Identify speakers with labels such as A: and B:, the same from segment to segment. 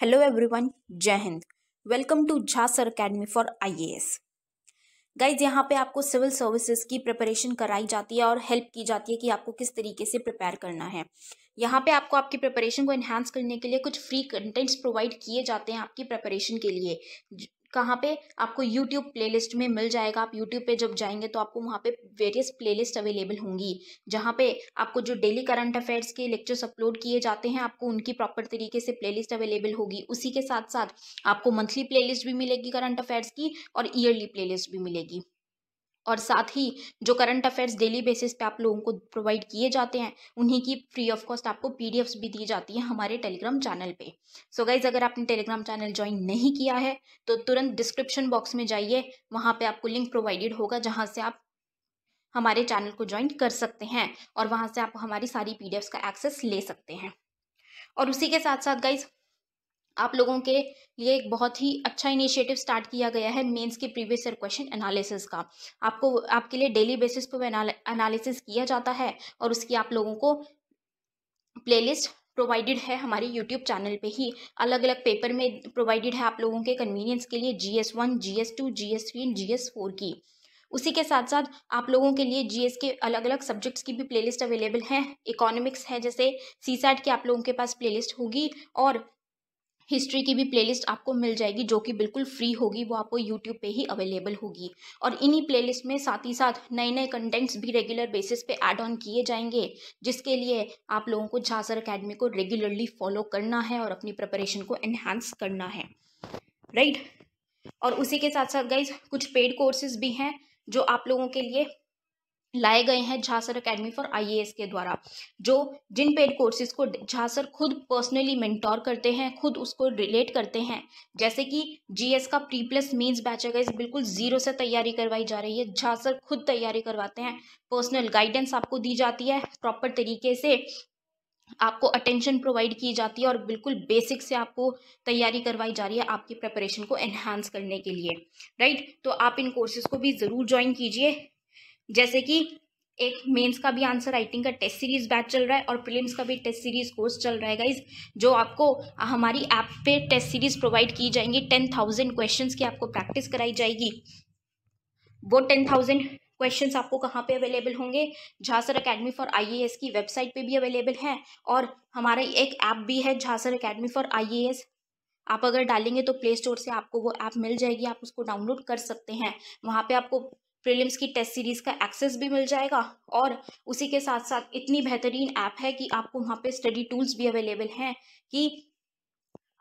A: Hello everyone Jai Hind welcome to Jha sir academy for IAS guys यहाँ पे आपको सिविल सर्विसेज की प्रिपरेशन कराई जाती है और हेल्प की जाती है कि आपको किस तरीके से प्रिपेयर करना है यहाँ पे आपको आपकी प्रिपरेशन को एनहांस करने के लिए कुछ फ्री कंटेंट्स प्रोवाइड किए जाते हैं आपकी प्रिपरेशन के लिए कहाँ पे आपको यूट्यूब प्लेलिस्ट में मिल जाएगा आप यूट्यूब पे जब जाएंगे तो आपको वहाँ पे वेरियस प्लेलिस्ट अवेलेबल होंगी जहाँ पे आपको जो डेली करंट अफेयर्स के लेक्चर्स अपलोड किए जाते हैं आपको उनकी प्रॉपर तरीके से प्लेलिस्ट अवेलेबल होगी उसी के साथ साथ आपको मंथली प्लेलिस्ट भी मिलेगी करंट अफेयर्स की और ईयरली प्लेलिस्ट भी मिलेगी और साथ ही जो करंट अफेयर्स डेली बेसिस पे आप लोगों को प्रोवाइड किए जाते हैं उन्हीं की फ्री ऑफ कॉस्ट आपको पीडीएफ्स भी दी जाती हैं हमारे टेलीग्राम चैनल पे सो so गाइज अगर आपने टेलीग्राम चैनल ज्वाइन नहीं किया है तो तुरंत डिस्क्रिप्शन बॉक्स में जाइए वहाँ पर आपको लिंक प्रोवाइडेड होगा जहाँ से आप हमारे चैनल को ज्वाइन कर सकते हैं और वहाँ से आप हमारी सारी पी का एक्सेस ले सकते हैं और उसी के साथ साथ गाइज आप लोगों के लिए एक बहुत ही अच्छा इनिशिएटिव स्टार्ट किया गया है मेंस के प्रीवियस ईयर क्वेश्चन एनालिसिस का आपको आपके लिए डेली बेसिस पर एनालिसिस किया जाता है और उसकी आप लोगों को प्लेलिस्ट प्रोवाइडेड है हमारे यूट्यूब चैनल पे ही अलग अलग पेपर में प्रोवाइडेड है आप लोगों के कन्वीनियंस के लिए G S one G S two G S three and G S four की उसी के साथ साथ आप लोगों के लिए जीएस के अलग अलग सब्जेक्ट्स की भी प्लेलिस्ट अवेलेबल है इकोनॉमिक्स है जैसे सी सैट की आप लोगों के पास प्लेलिस्ट होगी और हिस्ट्री की भी प्लेलिस्ट आपको मिल जाएगी जो कि बिल्कुल फ्री होगी वो आपको यूट्यूब पे ही अवेलेबल होगी और इन्हीं प्लेलिस्ट में साथ ही साथ नए नए कंटेंट्स भी रेगुलर बेसिस पे ऐड ऑन किए जाएंगे जिसके लिए आप लोगों को झासर अकेडमी को रेगुलरली फॉलो करना है और अपनी प्रिपरेशन को एनहांस करना है राइट right? और उसी के साथ साथ गाइज कुछ पेड कोर्सेज भी हैं जो आप लोगों के लिए लाए गए हैं झांसर एकेडमी फॉर आईएएस के द्वारा जो जिन पेड कोर्सेज को झांसर खुद पर्सनली मेंटोर करते हैं खुद उसको रिलेट करते हैं जैसे कि जीएस का प्री प्लस मेन्स बैच है इस बिल्कुल जीरो से तैयारी करवाई जा रही है झांसर खुद तैयारी करवाते हैं पर्सनल गाइडेंस आपको दी जाती है प्रॉपर तरीके से आपको अटेंशन प्रोवाइड की जाती है और बिल्कुल बेसिक से आपको तैयारी करवाई जा रही है आपकी प्रेपरेशन को एनहांस करने के लिए राइट तो आप इन कोर्सेज को भी ज़रूर ज्वाइन कीजिए जैसे कि एक मेंस का भी आंसर राइटिंग का टेस्ट सीरीज बैच चल रहा है और प्रीलिम्स का भी टेस्ट सीरीज कोर्स चल रहा है गाइज जो आपको हमारी ऐप पे टेस्ट सीरीज प्रोवाइड की जाएंगी टेन थाउजेंड क्वेश्चन की आपको प्रैक्टिस कराई जाएगी वो टेन थाउजेंड क्वेश्चन आपको कहाँ पे अवेलेबल होंगे झांसर अकेडमी फॉर आई की वेबसाइट पे भी अवेलेबल है और हमारा एक ऐप भी है झांसर अकेडमी फॉर आई आप अगर डालेंगे तो प्ले स्टोर से आपको वो ऐप मिल जाएगी आप उसको डाउनलोड कर सकते हैं वहाँ पे आपको प्रीलिम्स की टेस्ट सीरीज़ का एक्सेस भी मिल जाएगा और उसी के साथ साथ इतनी बेहतरीन ऐप है कि आपको वहाँ पे स्टडी टूल्स भी अवेलेबल हैं कि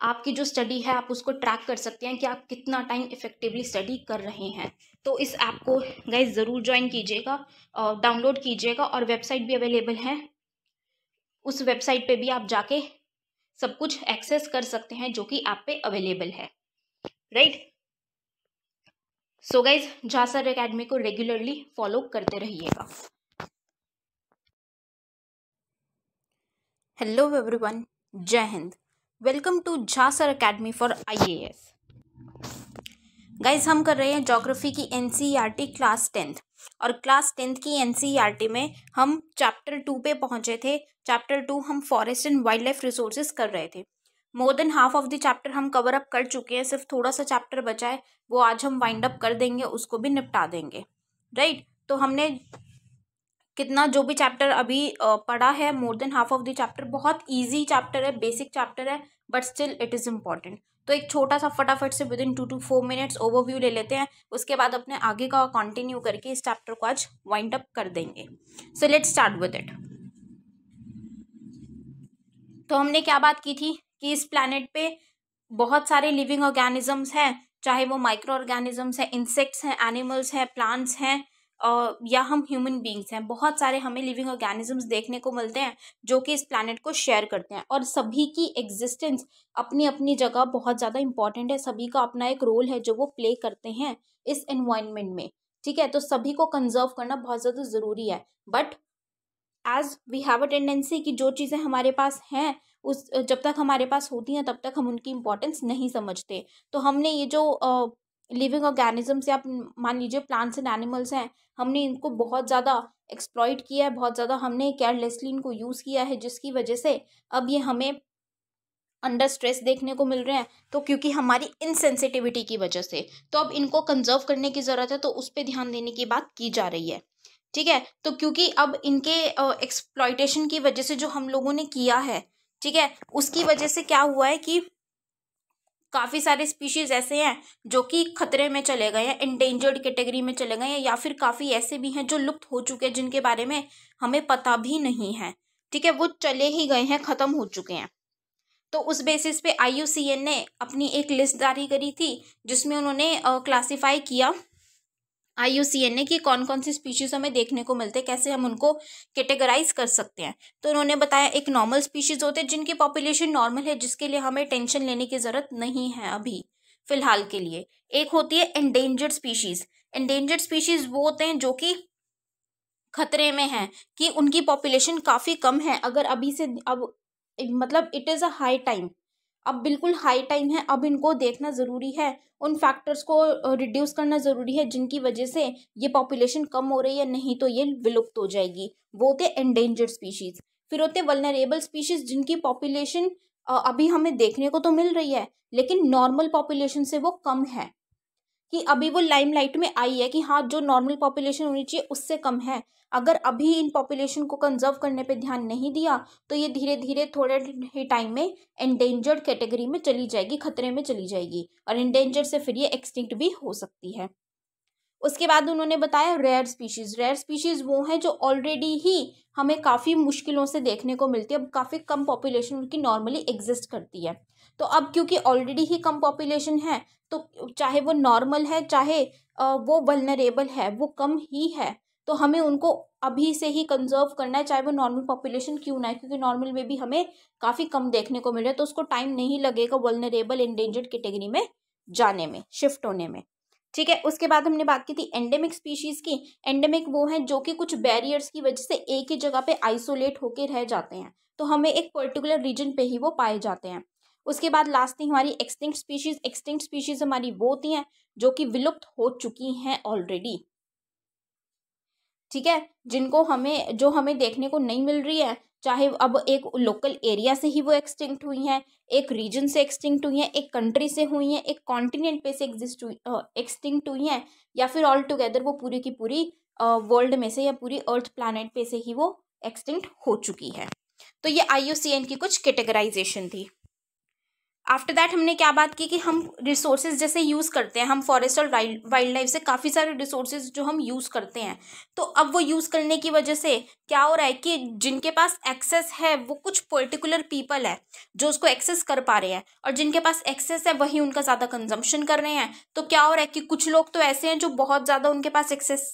A: आपकी जो स्टडी है आप उसको ट्रैक कर सकते हैं कि आप कितना टाइम इफेक्टिवली स्टडी कर रहे हैं तो इस ऐप को गए ज़रूर ज्वाइन कीजिएगा और डाउनलोड कीजिएगा और वेबसाइट भी अवेलेबल है उस वेबसाइट पर भी आप जाके सब कुछ एक्सेस कर सकते हैं जो कि ऐप पे अवेलेबल है right so guys Jha sir academy को रेगुलरली फॉलो करते रहिएगा hello everyone Jai Hind welcome to Jha sir academy for IAS guys हम कर रहे हैं जोग्राफी की एनसीईआरटी क्लास टेंथ और क्लास टेंथ की एनसीईआरटी e में हम चैप्टर टू पे पहुंचे थे चैप्टर टू हम forest and wild life resources कर रहे थे more than half of the chapter हम कवर अप कर चुके हैं सिर्फ थोड़ा सा चैप्टर बचा है वो आज हम वाइंड अप कर देंगे उसको भी निपटा देंगे राइट तो हमने कितना जो भी चैप्टर अभी पढ़ा है more than half of the chapter बहुत ईजी चैप्टर है बेसिक चैप्टर है but still it is important तो एक छोटा सा फटाफट से within two to four minutes overview ले लेते हैं उसके बाद अपने आगे का कंटिन्यू करके इस चैप्टर को आज वाइंड अप कर देंगे so let's start with it तो हमने क्या बात की थी कि इस प्लानट पे बहुत सारे लिविंग ऑर्गेनिजम्स हैं चाहे वो माइक्रो ऑर्गेनिजम्स हैं इंसेक्ट्स हैं एनिमल्स हैं प्लांट्स हैं और या हम ह्यूमन बींग्स हैं बहुत सारे हमें लिविंग ऑर्गेनिजम्स देखने को मिलते हैं जो कि इस प्लानट को शेयर करते हैं और सभी की एग्जिस्टेंस अपनी अपनी जगह बहुत ज़्यादा इंपॉर्टेंट है सभी का अपना एक रोल है जो वो प्ले करते हैं इस एनवायरमेंट में ठीक है तो सभी को कंजर्व करना बहुत ज़्यादा ज़रूरी है but as we have a tendency कि जो चीज़ें हमारे पास हैं उस जब तक हमारे पास होती हैं तब तक हम उनकी इम्पोर्टेंस नहीं समझते तो हमने ये जो लिविंग uh, ऑर्गेनिजम्स या मान लीजिए प्लांट्स एंड एनिमल्स हैं हमने इनको बहुत ज़्यादा एक्सप्लॉयड किया है बहुत ज़्यादा हमने केयरलेसली इनको यूज़ किया है जिसकी वजह से अब ये हमें अंडर स्ट्रेस देखने को मिल रहे हैं तो क्योंकि हमारी इनसेंसिटिविटी की वजह से तो अब इनको कंजर्व करने की ज़रूरत है तो उस पर ध्यान देने की बात की जा रही है ठीक है तो क्योंकि अब इनके एक्सप्लॉयटेशन की वजह से जो हम लोगों ने किया है ठीक है उसकी वजह से क्या हुआ है कि काफ़ी सारे स्पीशीज़ ऐसे हैं जो कि खतरे में चले गए हैं इंडेंजर्ड कैटेगरी में चले गए हैं या फिर काफ़ी ऐसे भी हैं जो लुप्त हो चुके हैं जिनके बारे में हमें पता भी नहीं है ठीक है वो चले ही गए हैं ख़त्म हो चुके हैं तो उस बेसिस पे आई ने अपनी एक लिस्ट जारी करी थी जिसमें उन्होंने क्लासीफाई किया आई ने कि कौन कौन सी स्पीशीज़ हमें देखने को मिलते हैं कैसे हम उनको कैटेगराइज कर सकते हैं तो उन्होंने बताया एक नॉर्मल स्पीशीज़ होते हैं जिनकी पॉपुलेशन नॉर्मल है जिसके लिए हमें टेंशन लेने की ज़रूरत नहीं है अभी फ़िलहाल के लिए एक होती है एंडेंजर्ड स्पीशीज़ एंडेंजर्ड स्पीशीज़ वो होते हैं जो कि खतरे में हैं कि उनकी पॉपुलेशन काफ़ी कम है अगर अभी से अब मतलब it is a high time अब बिल्कुल हाई टाइम है अब इनको देखना ज़रूरी है उन फैक्टर्स को रिड्यूस करना ज़रूरी है जिनकी वजह से ये पॉपुलेशन कम हो रही है नहीं तो ये विलुप्त हो जाएगी वो हैं एंडेंजर्ड स्पीशीज़ फिर होते वलनरेबल स्पीशीज़ जिनकी पॉपुलेशन अभी हमें देखने को तो मिल रही है लेकिन नॉर्मल पॉपुलेशन से वो कम है कि अभी वो लाइमलाइट में आई है कि हाँ जो नॉर्मल पॉपुलेशन होनी चाहिए उससे कम है अगर अभी इन पॉपुलेशन को कंजर्व करने पे ध्यान नहीं दिया तो ये धीरे धीरे थोड़े ही टाइम में एंडेंजर्ड कैटेगरी में चली जाएगी खतरे में चली जाएगी और इंडेंजर्ड से फिर ये एक्सटिंक्ट भी हो सकती है उसके बाद उन्होंने बताया रेयर स्पीशीज़ रेयर स्पीशीज़ वो हैं जो ऑलरेडी ही हमें काफ़ी मुश्किलों से देखने को मिलती है अब काफ़ी कम पॉपुलेशन उनकी नॉर्मली एग्जिस्ट करती है तो अब क्योंकि ऑलरेडी ही कम पॉपुलेशन है तो चाहे वो नॉर्मल है चाहे वो वलनरेबल है वो कम ही है तो हमें उनको अभी से ही कंजर्व करना है चाहे वो नॉर्मल पॉपुलेशन क्यों ना है क्योंकि नॉर्मल में भी हमें काफ़ी कम देखने को मिल रहा है तो उसको टाइम नहीं लगेगा वलनरेबल इंडेंजर्ड कैटेगरी में जाने में शिफ्ट होने में ठीक है उसके बाद हमने बात की थी एंडेमिक स्पीशीज़ की एंडेमिक वो हैं जो कि कुछ बैरियर्स की वजह से एक ही जगह पे आइसोलेट होके रह जाते हैं तो हमें एक पर्टिकुलर रीजन पे ही वो पाए जाते हैं उसके बाद लास्ट थी हमारी एक्सटिंक्ट स्पीशीज़ एक्सटिंक्ट स्पीशीज़ हमारी वो होती हैं जो कि विलुप्त हो चुकी हैं ऑलरेडी ठीक है जिनको हमें जो हमें देखने को नहीं मिल रही है चाहे अब एक लोकल एरिया से ही वो एक्सटिंक्ट हुई हैं एक रीजन से एक्सटिंक्ट हुई हैं एक कंट्री से हुई हैं एक कॉन्टिनेंट पे से एग्जिस्ट हुई एक्सटिंक्ट हुई हैं या फिर ऑल टुगेदर वो पूरी की पूरी वर्ल्ड में से या पूरी अर्थ प्लानट पे से ही वो एक्सटिंक्ट हो चुकी है तो ये आई की कुछ कैटेगराइजेशन थी आफ्टर दैट हमने क्या बात की कि हम रिसोर्सेज जैसे यूज़ करते हैं हम फॉरेस्ट और वाइल्ड लाइफ से काफ़ी सारे रिसोर्सेज जो हम यूज़ करते हैं तो अब वो यूज़ करने की वजह से क्या हो रहा है कि जिनके पास एक्सेस है वो कुछ पर्टिकुलर पीपल है जो उसको एक्सेस कर पा रहे हैं और जिनके पास एक्सेस है वही उनका ज़्यादा कंजम्पशन कर रहे हैं तो क्या हो रहा है कि कुछ लोग तो ऐसे हैं जो बहुत ज़्यादा उनके पास एक्सेस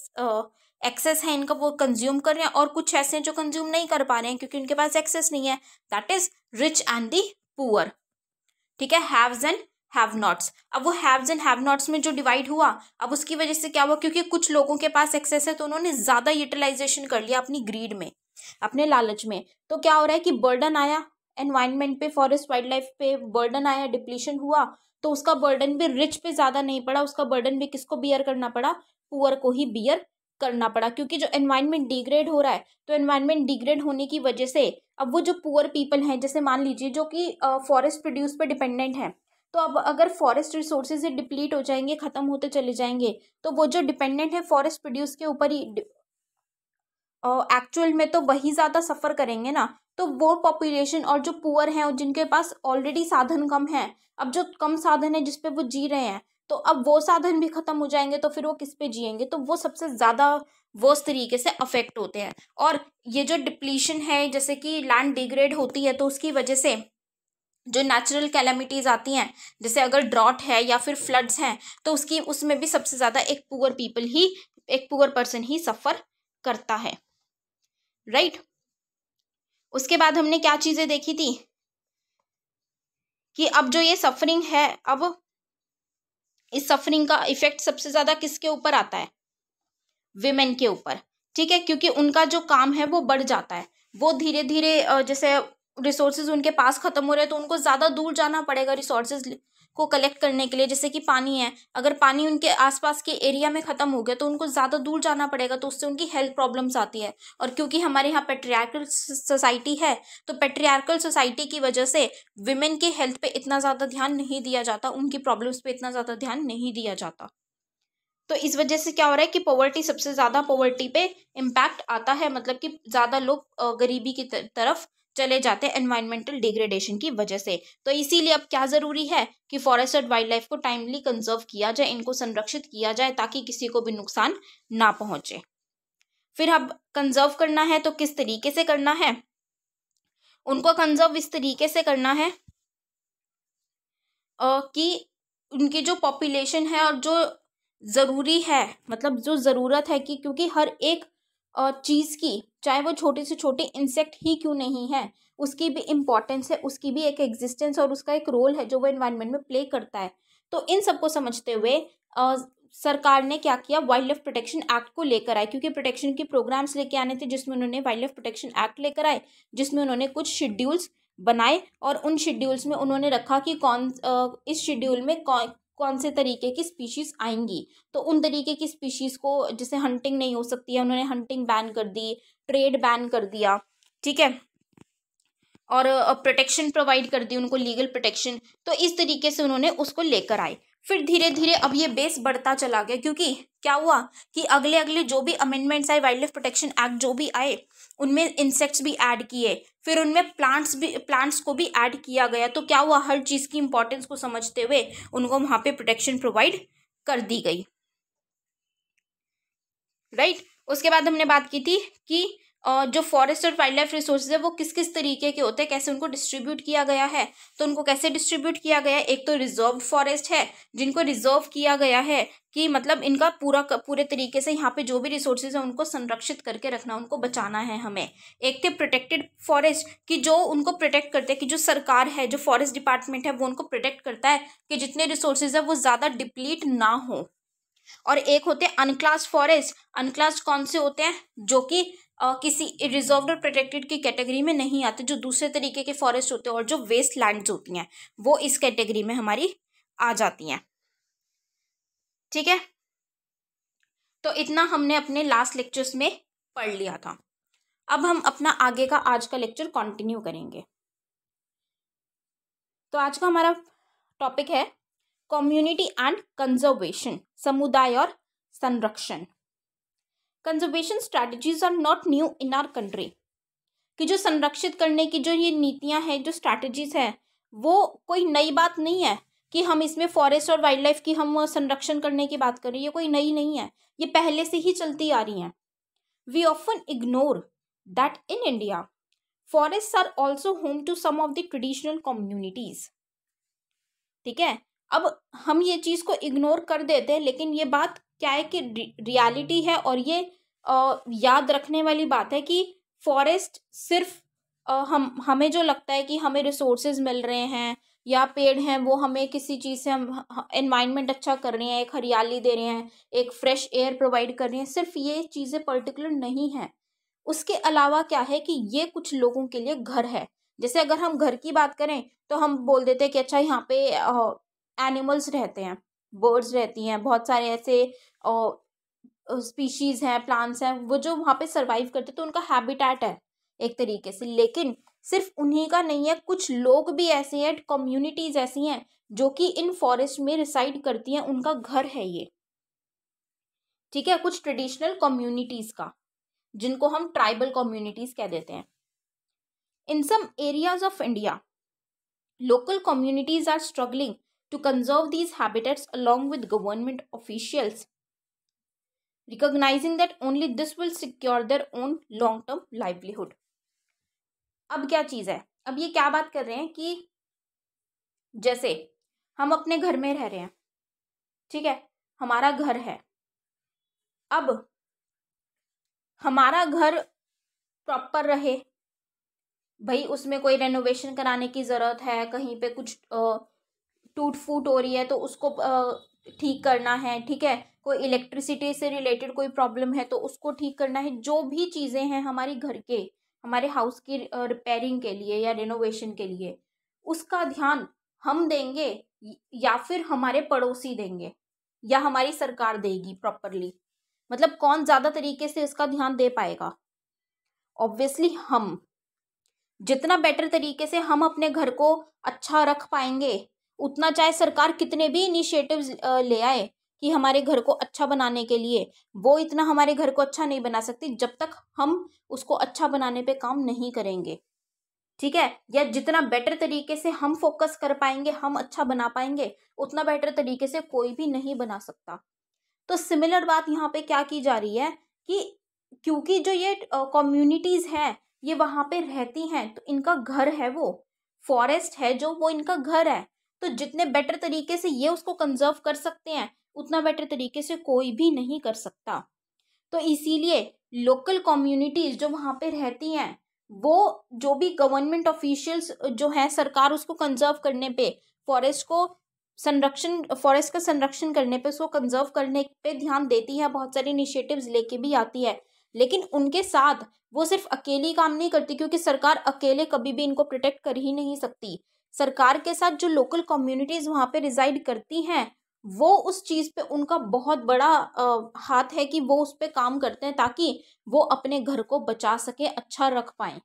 A: एक्सेस है इनका वो कंज्यूम कर रहे हैं और कुछ ऐसे हैं जो कंज्यूम नहीं कर पा रहे हैं क्योंकि उनके पास एक्सेस नहीं है that is rich and the poor ठीक है हैव्स एंड हैव नॉट्स अब वो हैव्स एंड हैव नॉट्स में जो डिवाइड हुआ अब उसकी वजह से क्या हुआ क्योंकि कुछ लोगों के पास एक्सेस है तो उन्होंने ज़्यादा यूटिलाइजेशन कर लिया अपनी ग्रीड में अपने लालच में तो क्या हो रहा है कि बर्डन आया एनवायरमेंट पे फॉरेस्ट वाइल्ड लाइफ पे बर्डन आया डिप्लीशन हुआ तो उसका बर्डन भी रिच पे ज़्यादा नहीं पड़ा उसका बर्डन भी किसको बियर करना पड़ा पुअर को ही बियर करना पड़ा क्योंकि जो एनवायरनमेंट डिग्रेड हो रहा है तो एनवायरनमेंट डिग्रेड होने की वजह से अब वो जो पुअर पीपल हैं जैसे मान लीजिए जो कि फॉरेस्ट प्रोड्यूस पर डिपेंडेंट हैं तो अब अगर फॉरेस्ट रिसोर्सेज डिप्लीट हो जाएंगे ख़त्म होते चले जाएंगे तो वो जो डिपेंडेंट है फॉरेस्ट प्रोड्यूस के ऊपर ही एक्चुअल में तो वही ज़्यादा सफ़र करेंगे ना तो वो पॉपुलेशन और जो पुअर हैं और जिनके पास ऑलरेडी साधन कम हैं अब जो कम साधन है जिसपे वो जी रहे हैं तो अब वो साधन भी खत्म हो जाएंगे तो फिर वो किस पे जिएंगे तो वो सबसे ज़्यादा वो उस तरीके से अफेक्ट होते हैं और ये जो डिप्लीशन है जैसे कि लैंड डिग्रेड होती है तो उसकी वजह से जो नेचुरल कैलॉमिटीज आती हैं जैसे अगर ड्रॉट है या फिर फ्लड्स हैं तो उसकी उसमें भी सबसे ज़्यादा एक पुअर पीपल ही एक पुअर पर्सन ही सफ़र करता है राइट right? उसके बाद हमने क्या चीज़ें देखी थी कि अब जो ये सफरिंग है अब इस सफरिंग का इफेक्ट सबसे ज़्यादा किसके ऊपर आता है विमेन के ऊपर ठीक है क्योंकि उनका जो काम है वो बढ़ जाता है वो धीरे धीरे जैसे रिसोर्सेज उनके पास ख़त्म हो रहे हैं तो उनको ज़्यादा दूर जाना पड़ेगा रिसोर्सेज को कलेक्ट करने के लिए जैसे कि पानी है अगर पानी उनके आसपास के एरिया में ख़त्म हो गया तो उनको ज़्यादा दूर जाना पड़ेगा तो उससे उनकी हेल्थ प्रॉब्लम्स आती है और क्योंकि हमारे यहाँ पेट्रियार्कल सोसाइटी है तो पेट्रियार्कल सोसाइटी की वजह से विमेन के हेल्थ पे इतना ज़्यादा ध्यान नहीं दिया जाता उनकी प्रॉब्लम्स पर इतना ज़्यादा ध्यान नहीं दिया जाता तो इस वजह से क्या हो रहा है कि पॉवर्टी सबसे ज़्यादा पॉवर्टी पे इम्पैक्ट आता है मतलब कि ज़्यादा लोग गरीबी की तरफ चले जाते हैं एनवायरमेंटल डिग्रेडेशन की वजह से तो इसीलिए अब क्या ज़रूरी है कि फॉरेस्ट और वाइल्ड लाइफ को टाइमली कंजर्व किया जाए इनको संरक्षित किया जाए ताकि किसी को भी नुकसान ना पहुंचे फिर अब कंजर्व करना है तो किस तरीके से करना है उनको कंजर्व इस तरीके से करना है कि उनकी जो पॉपुलेशन है और जो ज़रूरी है मतलब जो ज़रूरत है कि क्योंकि हर एक चीज़ की चाहे वो छोटे से छोटे इंसेक्ट ही क्यों नहीं है उसकी भी इम्पॉर्टेंस है उसकी भी एक एग्जिस्टेंस और उसका एक रोल है जो वो इन्वायरमेंट में प्ले करता है तो इन सबको समझते हुए आ, सरकार ने क्या किया वाइल्ड लाइफ प्रोटेक्शन एक्ट को लेकर आए क्योंकि प्रोटेक्शन के प्रोग्राम्स लेके आने थे जिसमें उन्होंने वाइल्ड लाइफ प्रोटेक्शन एक्ट लेकर आए जिसमें उन्होंने कुछ शेड्यूल्स बनाए और उन शेड्यूल्स में उन्होंने रखा कि कौन इस शेड्यूल में कौन कौन से तरीके की स्पीशीज़ आएंगी तो उन तरीके की स्पीशीज़ को जैसे हंटिंग नहीं हो सकती है उन्होंने हंटिंग बैन कर दी ट्रेड बैन कर दिया ठीक है और प्रोटेक्शन प्रोवाइड कर दी उनको लीगल प्रोटेक्शन तो इस तरीके से उन्होंने उसको लेकर आए फिर धीरे धीरे अब ये बेस बढ़ता चला गया क्योंकि क्या हुआ कि अगले अगले जो भी अमेंडमेंट्स आए वाइल्ड लाइफ प्रोटेक्शन एक्ट जो भी आए उनमें इंसेक्ट्स भी ऐड किए फिर उनमें प्लांट्स भी प्लांट्स को भी ऐड किया गया तो क्या हुआ हर चीज़ की इंपॉर्टेंस को समझते हुए उनको वहाँ पे प्रोटेक्शन प्रोवाइड कर दी गई राइट right? उसके बाद हमने बात की थी कि जो फॉरेस्ट और वाइल्ड लाइफ रिसोर्स है वो किस किस तरीके के होते हैं कैसे उनको डिस्ट्रीब्यूट किया गया है तो उनको कैसे डिस्ट्रीब्यूट किया गया है एक तो रिजर्व फॉरेस्ट है जिनको रिजर्व किया गया है कि मतलब इनका पूरा पूरे तरीके से यहाँ पे जो भी रिसोर्सेज हैं उनको संरक्षित करके रखना उनको बचाना है हमें एक थे प्रोटेक्टेड फॉरेस्ट कि जो उनको प्रोटेक्ट करते हैं कि जो सरकार है जो फॉरेस्ट डिपार्टमेंट है वो उनको प्रोटेक्ट करता है कि जितने रिसोर्सेज है वो ज़्यादा डिप्लीट ना हों और एक होते हैं अनक्लास फॉरेस्ट अनक्लास कौन से होते हैं जो कि Uh, किसी रिजर्व और प्रोटेक्टेड की कैटेगरी में नहीं आते जो दूसरे तरीके के फॉरेस्ट होते हैं और जो वेस्ट लैंड होती हैं वो इस कैटेगरी में हमारी आ जाती हैं ठीक है तो इतना हमने अपने लास्ट लेक्चर्स में पढ़ लिया था अब हम अपना आगे का आज का लेक्चर कंटिन्यू करेंगे तो आज का हमारा टॉपिक है कम्युनिटी एंड कंजर्वेशन समुदाय और संरक्षण conservation strategies are not new in our country कि जो संरक्षित करने की जो ये नीतियाँ हैं जो स्ट्रैटेजीज हैं वो कोई नई बात नहीं है कि हम इसमें फॉरेस्ट और वाइल्ड लाइफ की हम संरक्षण करने की बात कर हैं ये कोई नई नहीं है ये पहले से ही चलती आ रही हैं we often ignore that in India forest are also home to some of the traditional communities ठीक है अब हम ये चीज़ को इग्नोर कर देते हैं लेकिन ये बात क्या है कि रियलिटी है और ये आ, याद रखने वाली बात है कि फॉरेस्ट सिर्फ आ, हम हमें जो लगता है कि हमें रिसोर्सेज मिल रहे हैं या पेड़ हैं वो हमें किसी चीज़ से हम इन्वायरमेंट अच्छा कर रहे हैं एक हरियाली दे रहे हैं एक फ्रेश एयर प्रोवाइड कर रहे हैं सिर्फ ये चीज़ें पर्टिकुलर नहीं हैं उसके अलावा क्या है कि ये कुछ लोगों के लिए घर है जैसे अगर हम घर की बात करें तो हम बोल देते हैं कि अच्छा यहाँ पे एनिमल्स रहते हैं बर्ड्स रहती हैं बहुत सारे ऐसे स्पीशीज़ हैं प्लांट्स हैं वो जो वहाँ पे सरवाइव करते तो उनका हैबिटेट है एक तरीके से लेकिन सिर्फ उन्हीं का नहीं है कुछ लोग भी ऐसे हैं कम्युनिटीज़ ऐसी हैं जो कि इन फॉरेस्ट में रिसाइड करती हैं उनका घर है ये ठीक है कुछ ट्रेडिशनल कम्युनिटीज़ का जिनको हम ट्राइबल कम्युनिटीज़ कह देते हैं in some areas of India local communities are struggling to conserve these habitats along with government officials, recognizing that only this will secure their own long term livelihood. ab kya cheez hai ab ye kya baat kar rahe hain ki jaise hum apne ghar mein reh rahe hain theek hai hamara ghar hai ab हमारा घर proper रहे भाई उसमें कोई renovation कराने की ज़रूरत है कहीं पे कुछ टूट फूट हो रही है तो उसको ठीक करना है ठीक है कोई इलेक्ट्रिसिटी से रिलेटेड कोई प्रॉब्लम है तो उसको ठीक करना है जो भी चीज़ें हैं हमारे घर के हमारे हाउस की रिपेयरिंग के लिए या रिनोवेशन के लिए उसका ध्यान हम देंगे या फिर हमारे पड़ोसी देंगे या हमारी सरकार देगी प्रॉपरली मतलब कौन ज़्यादा तरीके से इसका ध्यान दे पाएगा ऑब्वियसली हम जितना बेटर तरीके से हम अपने घर को अच्छा रख पाएंगे उतना चाहे सरकार कितने भी इनिशिएटिव ले आए कि हमारे घर को अच्छा बनाने के लिए वो इतना हमारे घर को अच्छा नहीं बना सकती जब तक हम उसको अच्छा बनाने पे काम नहीं करेंगे ठीक है या जितना बेटर तरीके से हम फोकस कर पाएंगे हम अच्छा बना पाएंगे उतना बेटर तरीके से कोई भी नहीं बना सकता तो सिमिलर बात यहाँ पे क्या की जा रही है कि क्योंकि जो ये कम्युनिटीज़ हैं ये वहाँ पे रहती हैं तो इनका घर है वो फॉरेस्ट है जो वो इनका घर है तो जितने बेटर तरीके से ये उसको कंजर्व कर सकते हैं उतना बेटर तरीके से कोई भी नहीं कर सकता तो इसीलिए लोकल कम्युनिटीज़ जो वहाँ पे रहती हैं वो जो भी गवर्नमेंट ऑफिशियल्स जो हैं सरकार उसको कंजर्व करने पे फॉरेस्ट को संरक्षण फॉरेस्ट का संरक्षण करने पे उसको कंजर्व करने पे ध्यान देती है बहुत सारे इनिशिएटिव्स लेके भी आती है लेकिन उनके साथ वो सिर्फ अकेली काम नहीं करती क्योंकि सरकार अकेले कभी भी इनको प्रोटेक्ट कर ही नहीं सकती सरकार के साथ जो लोकल कम्युनिटीज़ वहाँ पे रिजाइड करती हैं वो उस चीज़ पे उनका बहुत बड़ा आ, हाथ है कि वो उस पर काम करते हैं ताकि वो अपने घर को बचा सके अच्छा रख पाए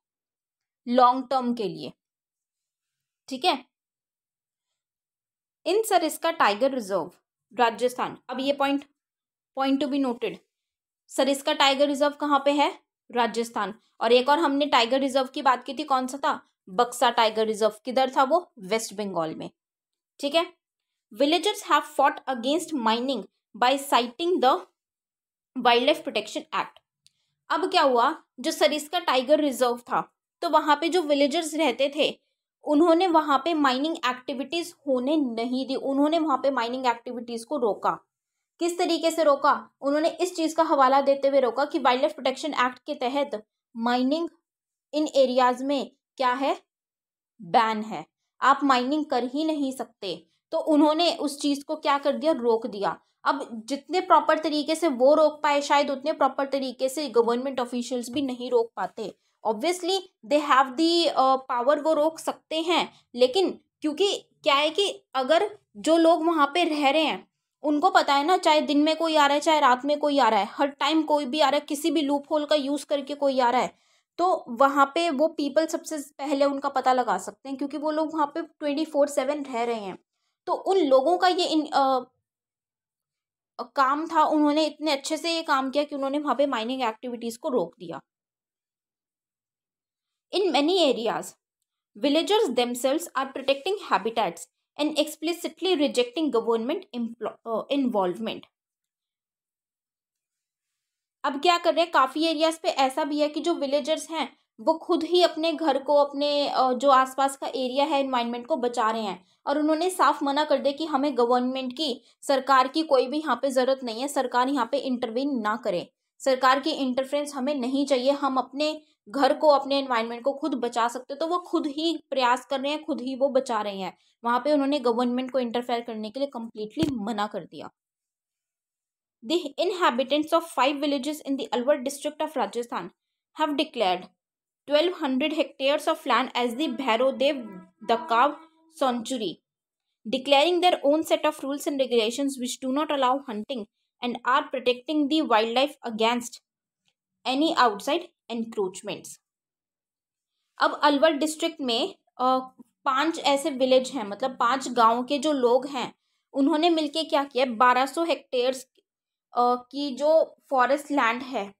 A: लॉन्ग टर्म के लिए ठीक है in Sariska tiger reserve Rajasthan अब ये point point to be noted Sariska tiger reserve कहाँ पे है राजस्थान और एक और हमने टाइगर रिजर्व की बात की थी कौन सा था बक्सा टाइगर रिजर्व किधर था वो वेस्ट बंगाल में ठीक है villagers have fought against mining by citing the wild life protection act अब क्या हुआ जो सरिस्का टाइगर रिजर्व था तो वहां पे जो विलेजर्स रहते थे उन्होंने वहां पे माइनिंग एक्टिविटीज़ होने नहीं दी उन्होंने वहां पे माइनिंग एक्टिविटीज़ को रोका किस तरीके से रोका उन्होंने इस चीज़ का हवाला देते हुए रोका कि वाइल्ड लाइफ प्रोटेक्शन एक्ट के तहत माइनिंग इन एरियाज़ में क्या है बैन है आप माइनिंग कर ही नहीं सकते तो उन्होंने उस चीज़ को क्या कर दिया रोक दिया अब जितने प्रॉपर तरीके से वो रोक पाए शायद उतने प्रॉपर तरीके से गवर्नमेंट ऑफिशियल्स भी नहीं रोक पाते obviously they have the power वो रोक सकते हैं लेकिन क्योंकि क्या है कि अगर जो लोग वहाँ पे रह रहे हैं उनको पता है ना चाहे दिन में कोई आ रहा है चाहे रात में कोई आ रहा है हर टाइम कोई भी आ रहा है किसी भी लूप होल का यूज़ करके कोई आ रहा है तो वहाँ पे वो पीपल सबसे पहले उनका पता लगा सकते हैं क्योंकि वो लोग वहाँ पे ट्वेंटी फोर सेवन रह रहे हैं तो उन लोगों का ये इन आ, काम था उन्होंने इतने अच्छे से ये काम किया कि उन्होंने वहाँ पे माइनिंग एक्टिविटीज़ को रोक दिया in many areas villagers themselves are protecting habitats and explicitly rejecting government uh, अब क्या कर रहे हैं काफ़ी एरियाज पे ऐसा भी है कि जो विलेजर्स हैं वो खुद ही अपने घर को अपने जो आसपास का एरिया है इन्वायरमेंट को बचा रहे हैं और उन्होंने साफ मना कर दिया कि हमें गवर्नमेंट की सरकार की कोई भी यहाँ पे ज़रूरत नहीं है सरकार यहाँ पे इंटरवीन ना करे सरकार की इंटरफ्रेंस हमें नहीं चाहिए हम अपने घर को अपने एनवायरनमेंट को खुद बचा सकते तो वो खुद ही प्रयास कर रहे हैं खुद ही वो बचा रहे हैं वहाँ पे उन्होंने गवर्नमेंट को इंटरफेयर करने के लिए कम्प्लीटली मना कर दिया the inhabitants of five villages in the Alwar district of Rajasthan have declared 1200 hectares of land as the Bhairodev Dakav Sanctuary, declaring their own set of rules and regulations which do not allow hunting and are protecting the wildlife against any outside encroachments. अब Alwar district में पांच ऐसे village हैं मतलब पांच गांव के जो लोग हैं उन्होंने मिलके क्या किया 1200 हेक्टेयर्स कि जो फॉरेस्ट लैंड है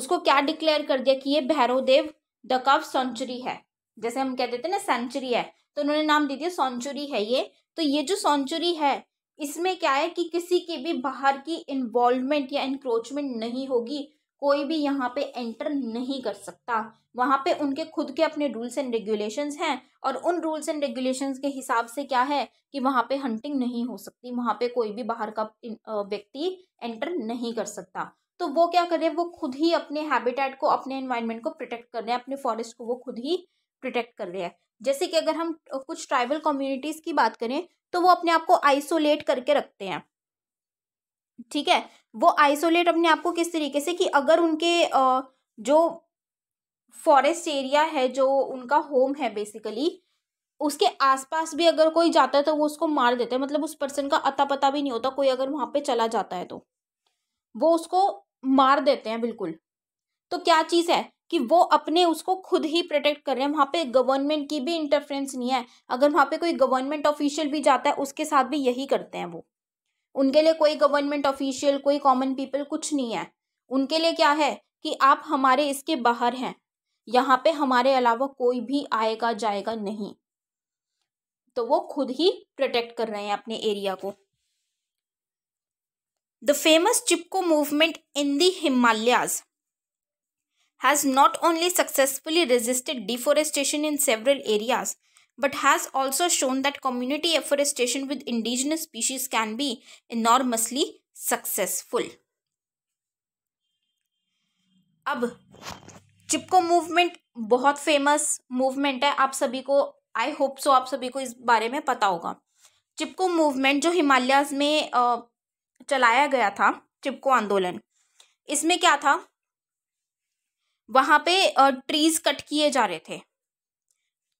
A: उसको क्या डिक्लेयर कर दिया कि ये भैरव देव द कव सेंचुरी है जैसे हम कह देते हैं ना सेंचुरी है तो उन्होंने नाम दे दिया सेंचुरी है ये तो ये जो सेंचुरी है इसमें क्या है कि किसी की भी बाहर की इन्वॉल्वमेंट या इंक्रोचमेंट नहीं होगी कोई भी यहाँ पे एंटर नहीं कर सकता वहाँ पे उनके खुद के अपने रूल्स एंड रेगुलेशंस हैं और उन रूल्स एंड रेगुलेशंस के हिसाब से क्या है कि वहाँ पे हंटिंग नहीं हो सकती वहाँ पे कोई भी बाहर का व्यक्ति एंटर नहीं कर सकता तो वो क्या कर रहे हैं वो खुद ही अपने हैबिटेट को अपने एनवायरमेंट को प्रोटेक्ट कर रहे हैं अपने फॉरेस्ट को वो खुद ही प्रोटेक्ट कर रहे हैं जैसे कि अगर हम कुछ ट्राइबल कम्युनिटीज़ की बात करें तो वो अपने आप को आइसोलेट करके रखते हैं ठीक है वो आइसोलेट अपने आप को किस तरीके से कि अगर उनके जो फॉरेस्ट एरिया है जो उनका होम है बेसिकली उसके आसपास भी अगर कोई जाता है तो वो उसको मार देते हैं मतलब उस पर्सन का अता पता भी नहीं होता कोई अगर वहाँ पे चला जाता है तो वो उसको मार देते हैं बिल्कुल तो क्या चीज़ है कि वो अपने उसको खुद ही प्रोटेक्ट कर रहे हैं वहाँ पे गवर्नमेंट की भी इंटरफ्रेंस नहीं है अगर वहाँ पे कोई गवर्नमेंट ऑफिशियल भी जाता है उसके साथ भी यही करते हैं वो उनके लिए कोई गवर्नमेंट ऑफिशियल कोई कॉमन पीपल कुछ नहीं है उनके लिए क्या है कि आप हमारे इसके बाहर हैं यहाँ पे हमारे अलावा कोई भी आएगा जाएगा नहीं तो वो खुद ही प्रोटेक्ट कर रहे हैं अपने एरिया को the famous Chipko movement in the Himalayas has not only successfully resisted deforestation in several areas but has also shown that community afforestation with indigenous species can be enormously successful. अब चिपको मूवमेंट बहुत famous movement है आप सभी को I hope so आप सभी को इस बारे में पता होगा चिपको मूवमेंट जो हिमालयाज में चलाया गया था चिपको आंदोलन इसमें क्या था वहां पे ट्रीज कट किए जा रहे थे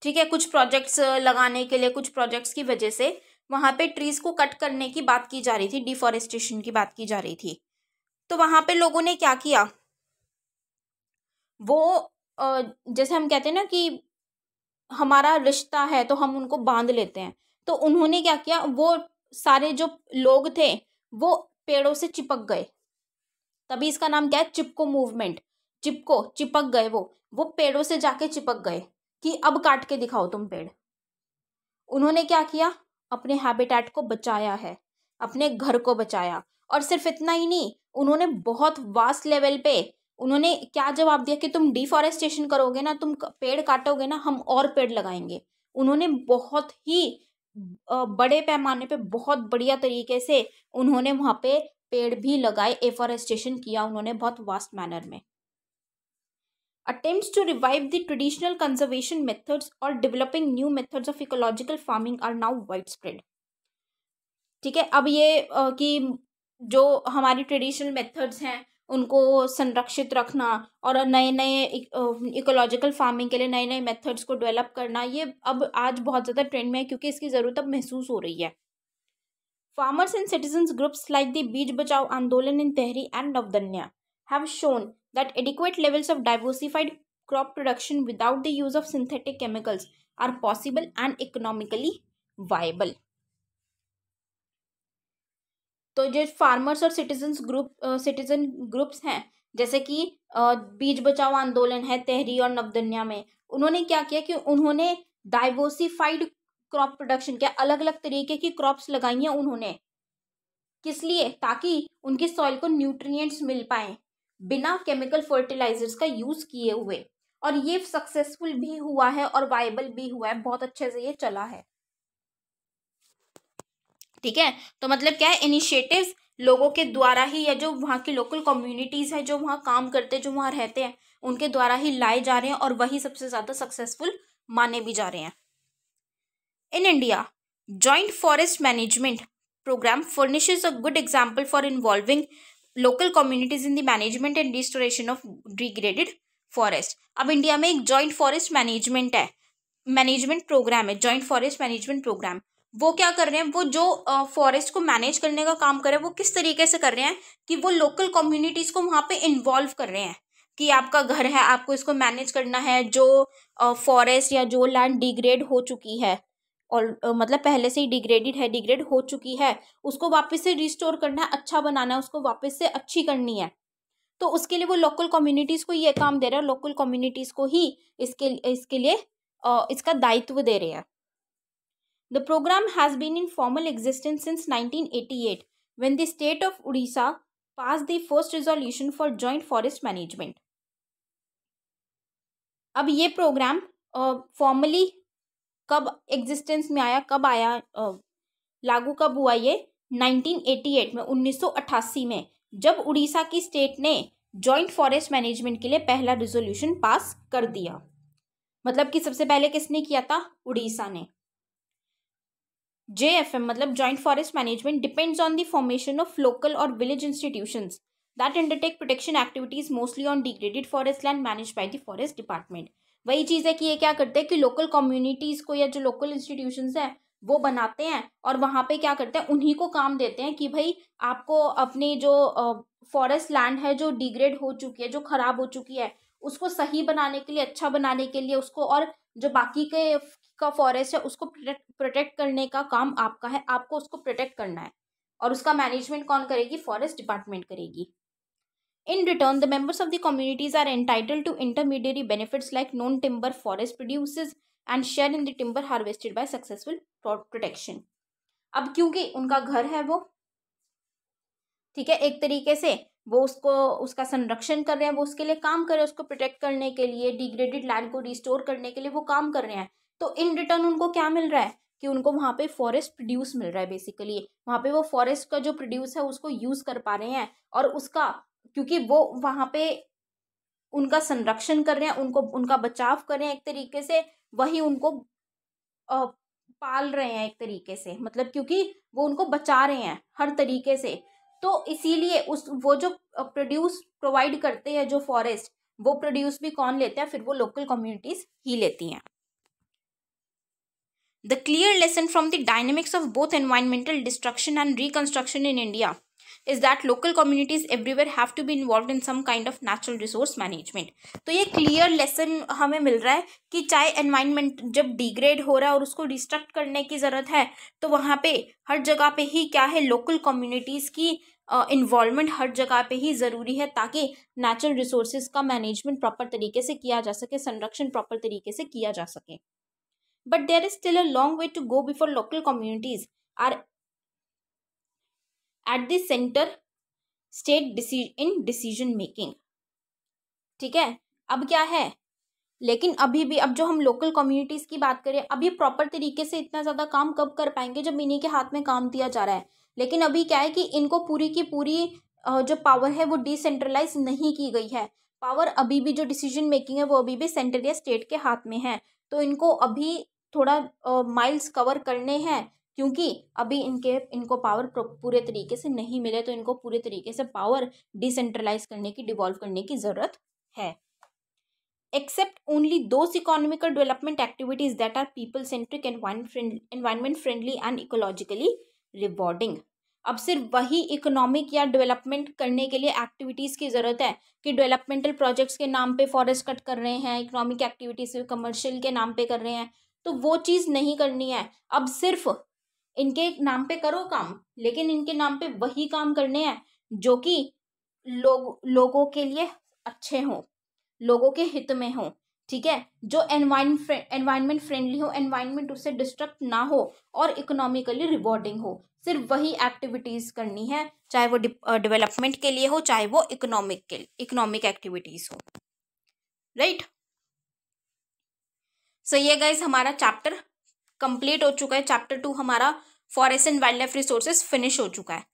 A: ठीक है कुछ प्रोजेक्ट्स लगाने के लिए कुछ प्रोजेक्ट्स की वजह से वहाँ पे ट्रीज को कट करने की बात की जा रही थी डिफॉरेस्टेशन की बात की जा रही थी तो वहाँ पे लोगों ने क्या किया वो जैसे हम कहते हैं ना कि हमारा रिश्ता है तो हम उनको बांध लेते हैं तो उन्होंने क्या किया वो सारे जो लोग थे वो पेड़ों से चिपक गए तभी इसका नाम क्या है चिपको मूवमेंट चिपको चिपक गए वो वो पेड़ों से जाके चिपक गए कि अब काट के दिखाओ तुम पेड़ उन्होंने क्या किया अपने हैबिटेट को बचाया है अपने घर को बचाया और सिर्फ इतना ही नहीं उन्होंने बहुत वास्ट लेवल पे उन्होंने क्या जवाब दिया कि तुम डिफॉरेस्टेशन करोगे ना तुम पेड़ काटोगे ना हम और पेड़ लगाएंगे उन्होंने बहुत ही बड़े पैमाने पे बहुत बढ़िया तरीके से उन्होंने वहाँ पे पेड़ भी लगाए एफॉरेस्टेशन किया उन्होंने बहुत वास्ट मैनर में attempts to revive the traditional conservation methods or developing new methods of ecological farming are now widespread ठीक है अब ये कि जो हमारी ट्रेडिशनल मेथड्स हैं उनको संरक्षित रखना और नए नए इकोलॉजिकल फार्मिंग के लिए नए नए मेथड्स को डेवलप करना ये अब आज बहुत ज़्यादा ट्रेंड में है क्योंकि इसकी ज़रूरत अब महसूस हो रही है farmers and citizen groups like the Beej Bachao Andolan in Tehri and Navdanya have shown that adequate levels of diversified crop production without the use of synthetic chemicals are possible and economically viable तो जो फार्मर्स और सिटीजन ग्रुप सिटीजन ग्रुप्स हैं जैसे कि बीज बचाओ आंदोलन है तेहरी और नवदनिया में उन्होंने क्या किया कि उन्होंने डाइवर्सिफाइड क्रॉप प्रोडक्शन किया अलग अलग तरीके की क्रॉप्स लगाई हैं उन्होंने किस लिए ताकि उनकी सॉइल को न्यूट्रिएंट्स मिल पाए बिना केमिकल फर्टिलाइजर्स का यूज़ किए हुए और ये सक्सेसफुल भी हुआ है और वायबल भी हुआ है बहुत अच्छे से ये चला है ठीक है तो मतलब क्या है इनिशिएटिव्स लोगों के द्वारा ही या जो वहाँ की लोकल कम्युनिटीज़ है जो वहाँ काम करते जो वहाँ रहते हैं उनके द्वारा ही लाए जा रहे हैं और वही सबसे ज़्यादा सक्सेसफुल माने भी जा रहे हैं in India joint forest management programme furnishes a good example for involving local communities in the management and restoration of degraded forest अब इंडिया में एक जॉइंट फॉरेस्ट मैनेजमेंट है मैनेजमेंट प्रोग्राम है जॉइंट फॉरेस्ट मैनेजमेंट प्रोग्राम वो क्या कर रहे हैं वो जो फॉरेस्ट को मैनेज करने का काम कर रहे हैं वो किस तरीके से कर रहे हैं कि वो लोकल कम्युनिटीज़ को वहाँ पे इन्वॉल्व कर रहे हैं कि आपका घर है आपको इसको मैनेज करना है जो फॉरेस्ट या जो लैंड डिग्रेड हो चुकी है और मतलब पहले से ही डिग्रेडेड है डिग्रेड हो चुकी है उसको वापस से रिस्टोर करना है अच्छा बनाना है उसको वापस से अच्छी करनी है तो उसके लिए वो लोकल कम्युनिटीज़ को ये काम दे रहा है लोकल कम्युनिटीज़ को ही इसके इसके लिए इसका दायित्व दे रहे हैं the programme has been in formal existence since nineteen eighty eight when the state of Orissa pass the first resolution for joint forest management अब ये प्रोग्राम फॉर्मली कब एग्जिस्टेंस में आया कब आया लागू कब हुआ ये 1988 में 1988 में जब उड़ीसा की स्टेट ने जॉइंट फॉरेस्ट मैनेजमेंट के लिए पहला रिजोल्यूशन पास कर दिया मतलब कि सबसे पहले किसने किया था उड़ीसा ने JFM मतलब joint forest management depends on the formation of local और village institution that undertake protection activities mostly on degraded forest land manage by the forest department वही चीज़ है कि ये क्या करते हैं कि लोकल कम्युनिटीज़ को या जो लोकल इंस्टीट्यूशन हैं वो बनाते हैं और वहाँ पे क्या करते हैं उन्हीं को काम देते हैं कि भाई आपको अपने जो फॉरेस्ट लैंड है जो डिग्रेड हो चुकी है जो ख़राब हो चुकी है उसको सही बनाने के लिए अच्छा बनाने के लिए उसको और जो बाकी के का फॉरेस्ट है उसको प्रोटेक्ट करने का काम आपका है आपको उसको प्रोटेक्ट करना है और उसका मैनेजमेंट कौन करेगी फॉरेस्ट डिपार्टमेंट करेगी In return, the members of the communities are entitled to intermediary benefits like non-timber forest produces and share in the timber harvested by successful protection. अब क्योंकि उनका घर है वो ठीक है एक तरीके से वो उसको उसका संरक्षण कर रहे हैं वो उसके लिए काम कर रहे हैं उसको प्रोटेक्ट करने के लिए डिग्रेडेड लैंड को रिस्टोर करने के लिए वो काम कर रहे हैं तो इन रिटर्न उनको क्या मिल रहा है कि उनको वहाँ पे फॉरेस्ट प्रोड्यूस मिल रहा है बेसिकली वहाँ पे वो फॉरेस्ट का जो प्रोड्यूस है उसको यूज़ कर पा रहे हैं और उसका क्योंकि वो वहाँ पे उनका संरक्षण कर रहे हैं उनको उनका बचाव कर रहे हैं एक तरीके से वही उनको पाल रहे हैं एक तरीके से मतलब क्योंकि वो उनको बचा रहे हैं हर तरीके से तो इसीलिए उस वो जो प्रोड्यूस प्रोवाइड करते हैं जो फॉरेस्ट वो प्रोड्यूस भी कौन लेते हैं फिर वो लोकल कम्युनिटीज ही लेती हैं the clear lesson from the dynamics of both environmental destruction and reconstruction in India is that local communities everywhere have to be involved in some kind of natural resource management तो ये clear lesson हमें मिल रहा है कि चाहे environment जब degrade हो रहा है और उसको destruct करने की ज़रूरत है तो वहाँ पे हर जगह पे ही क्या है local communities की इन्वॉल्वमेंट uh, हर जगह पे ही ज़रूरी है ताकि नेचुरल रिसोर्सेज का मैनेजमेंट प्रॉपर तरीके से किया जा सके संरक्षण प्रॉपर तरीके से किया जा सके but there is still a long way to go before local communities are at the centre stage in decision making ठीक है अब क्या है लेकिन अभी भी अब जो हम लोकल कम्युनिटीज़ की बात करें अभी प्रॉपर तरीके से इतना ज़्यादा काम कब कर पाएंगे जब इन्हीं के हाथ में काम दिया जा रहा है लेकिन अभी क्या है कि इनको पूरी की पूरी जो पावर है वो डिसेंट्रलाइज नहीं की गई है पावर अभी भी जो डिसीजन मेकिंग है वो अभी भी सेंटर या स्टेट के हाथ में है तो इनको अभी थोड़ा माइल्स कवर करने हैं क्योंकि अभी इनके इनको पावर पूरे तरीके से नहीं मिले तो इनको पूरे तरीके से पावर डिसेंट्रलाइज करने की डिवॉल्व करने की ज़रूरत है except only those economical development activities that are people centric environment friendly and ecologically rewarding अब सिर्फ वही इकोनॉमिक या डेवलपमेंट करने के लिए एक्टिविटीज़ की ज़रूरत है कि डेवलपमेंटल प्रोजेक्ट्स के नाम पे फॉरेस्ट कट कर रहे हैं इकोनॉमिक एक्टिविटीज़ कमर्शियल के नाम पे कर रहे हैं तो वो चीज़ नहीं करनी है अब सिर्फ इनके नाम पे करो काम लेकिन इनके नाम पे वही काम करने हैं जो कि लोग लोगों के लिए अच्छे हों लोगों के हित में हों ठीक है जो एनवायरमेंट फ्रेंडली हो एनवायरमेंट उससे डिस्ट्रक्ट ना हो और इकोनॉमिकली रिवॉर्डिंग हो सिर्फ वही एक्टिविटीज़ करनी है चाहे वो डेवलपमेंट के लिए हो चाहे वो इकोनॉमिक के इकोनॉमिक एक्टिविटीज़ हो राइट सो ये गाइस हमारा चैप्टर कंप्लीट हो चुका है चैप्टर टू हमारा forest and wild life resources finish हो चुका है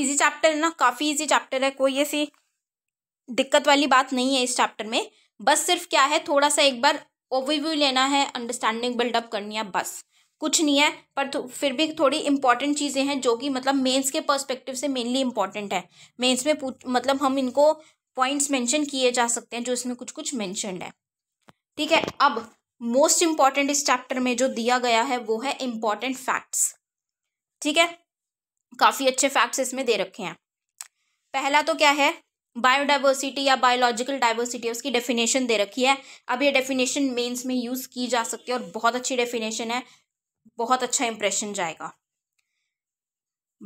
A: ईजी चैप्टर है ना काफ़ी ईजी चैप्टर है कोई ऐसी दिक्कत वाली बात नहीं है इस चैप्टर में बस सिर्फ क्या है थोड़ा सा एक बार ओवरव्यू लेना है अंडरस्टैंडिंग बिल्डअप करनी है बस कुछ नहीं है पर तो फिर भी थोड़ी इंपॉर्टेंट चीज़ें हैं जो कि मतलब मेंस के पर्सपेक्टिव से मेनली इंपॉर्टेंट है मेंस में मतलब हम इनको पॉइंट्स मेंशन किए जा सकते हैं जो इसमें कुछ कुछ मेंशनड है ठीक है अब मोस्ट इम्पॉर्टेंट इस चैप्टर में जो दिया गया है वो है इंपॉर्टेंट फैक्ट्स ठीक है काफ़ी अच्छे फैक्ट्स इसमें दे रखे हैं पहला तो क्या है बायोडाइवर्सिटी या बायोलॉजिकल डाइवर्सिटी उसकी डेफिनेशन दे रखी है अब ये डेफिनेशन मेंस में यूज़ की जा सकती है और बहुत अच्छी डेफिनेशन है बहुत अच्छा इंप्रेशन जाएगा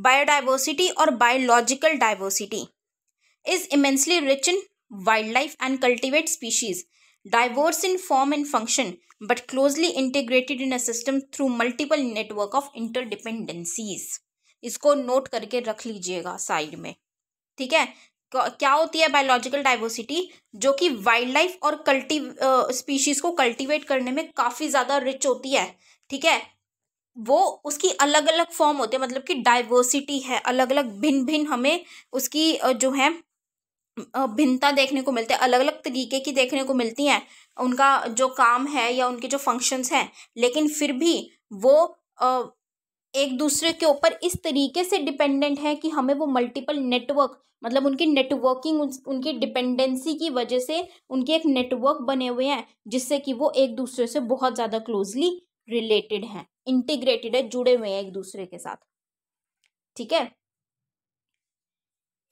A: बायोडाइवर्सिटी और biological diversity is immensely rich in wild life and cultivate species diverse in form and function but closely integrated in a system through multiple network of interdependencies इसको नोट करके रख लीजिएगा side में ठीक है क्या होती है बायोलॉजिकल डाइवर्सिटी जो कि वाइल्ड लाइफ और कल्टी स्पीशीज को कल्टीवेट करने में काफ़ी ज़्यादा रिच होती है ठीक है वो उसकी अलग अलग फॉर्म होते हैं मतलब कि डाइवर्सिटी है अलग अलग भिन्न भिन्न हमें उसकी जो है भिन्नता देखने को मिलते हैं अलग अलग तरीके की देखने को मिलती हैं उनका जो काम है या उनके जो फंक्शंस हैं लेकिन फिर भी वो एक दूसरे के ऊपर इस तरीके से डिपेंडेंट है कि हमें वो मल्टीपल नेटवर्क मतलब उनकी नेटवर्किंग उनकी डिपेंडेंसी की वजह से उनके एक नेटवर्क बने हुए हैं जिससे कि वो एक दूसरे से बहुत ज़्यादा क्लोजली रिलेटेड हैं इंटीग्रेटेड है जुड़े हुए हैं एक दूसरे के साथ ठीक है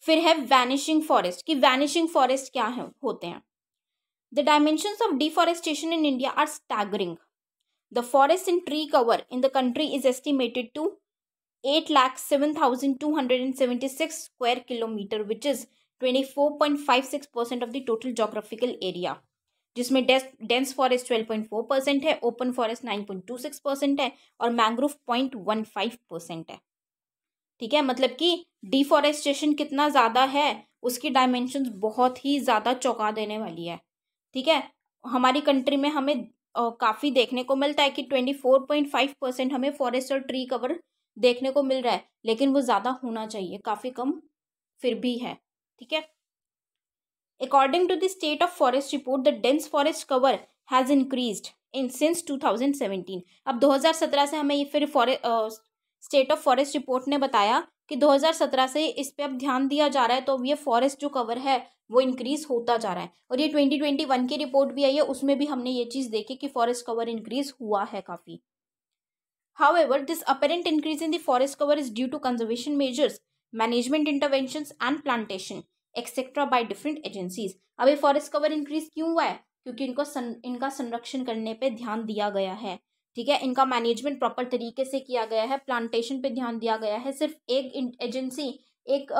A: फिर है वैनिशिंग फॉरेस्ट कि वैनिशिंग फॉरेस्ट क्या है होते हैं the dimension of deforestation in India are staggering the forest and tree cover in the country is estimated to eight lakh seven thousand two hundred and seventy six square kilometre which is twenty four point five six percent of the total geographical area जिसमें dense forest twelve point four percent है open forest nine point two six percent है और mangrove point one five percent है ठीक है मतलब कि deforestation कितना ज़्यादा है उसकी डायमेंशन बहुत ही ज़्यादा चौंका देने वाली है ठीक है हमारी कंट्री में हमें काफ़ी देखने को मिलता है कि twenty four point five percent हमें फॉरेस्ट और ट्री कवर देखने को मिल रहा है लेकिन वो ज़्यादा होना चाहिए काफ़ी कम फिर भी है ठीक है the state of forest report the dense forest cover has increase in since two thousand seventeen अब 2017 से हमें ये फिर forest state of forest report ने बताया कि 2017 से इस पे अब ध्यान दिया जा रहा है तो अब ये फॉरेस्ट जो कवर है वो इंक्रीज होता जा रहा है और ये 2021 की रिपोर्ट भी आई है उसमें भी हमने ये चीज़ देखी कि फॉरेस्ट कवर इंक्रीज हुआ है काफ़ी however this apparent increase in the forest cover is due to conservation measures management intervention and plantation etcetera by different agencies अब ये फॉरेस्ट कवर इंक्रीज क्यों हुआ है क्योंकि इनको सन, इनका संरक्षण करने पे ध्यान दिया गया है ठीक है इनका मैनेजमेंट प्रॉपर तरीके से किया गया है प्लांटेशन पे ध्यान दिया गया है सिर्फ एक एजेंसी एक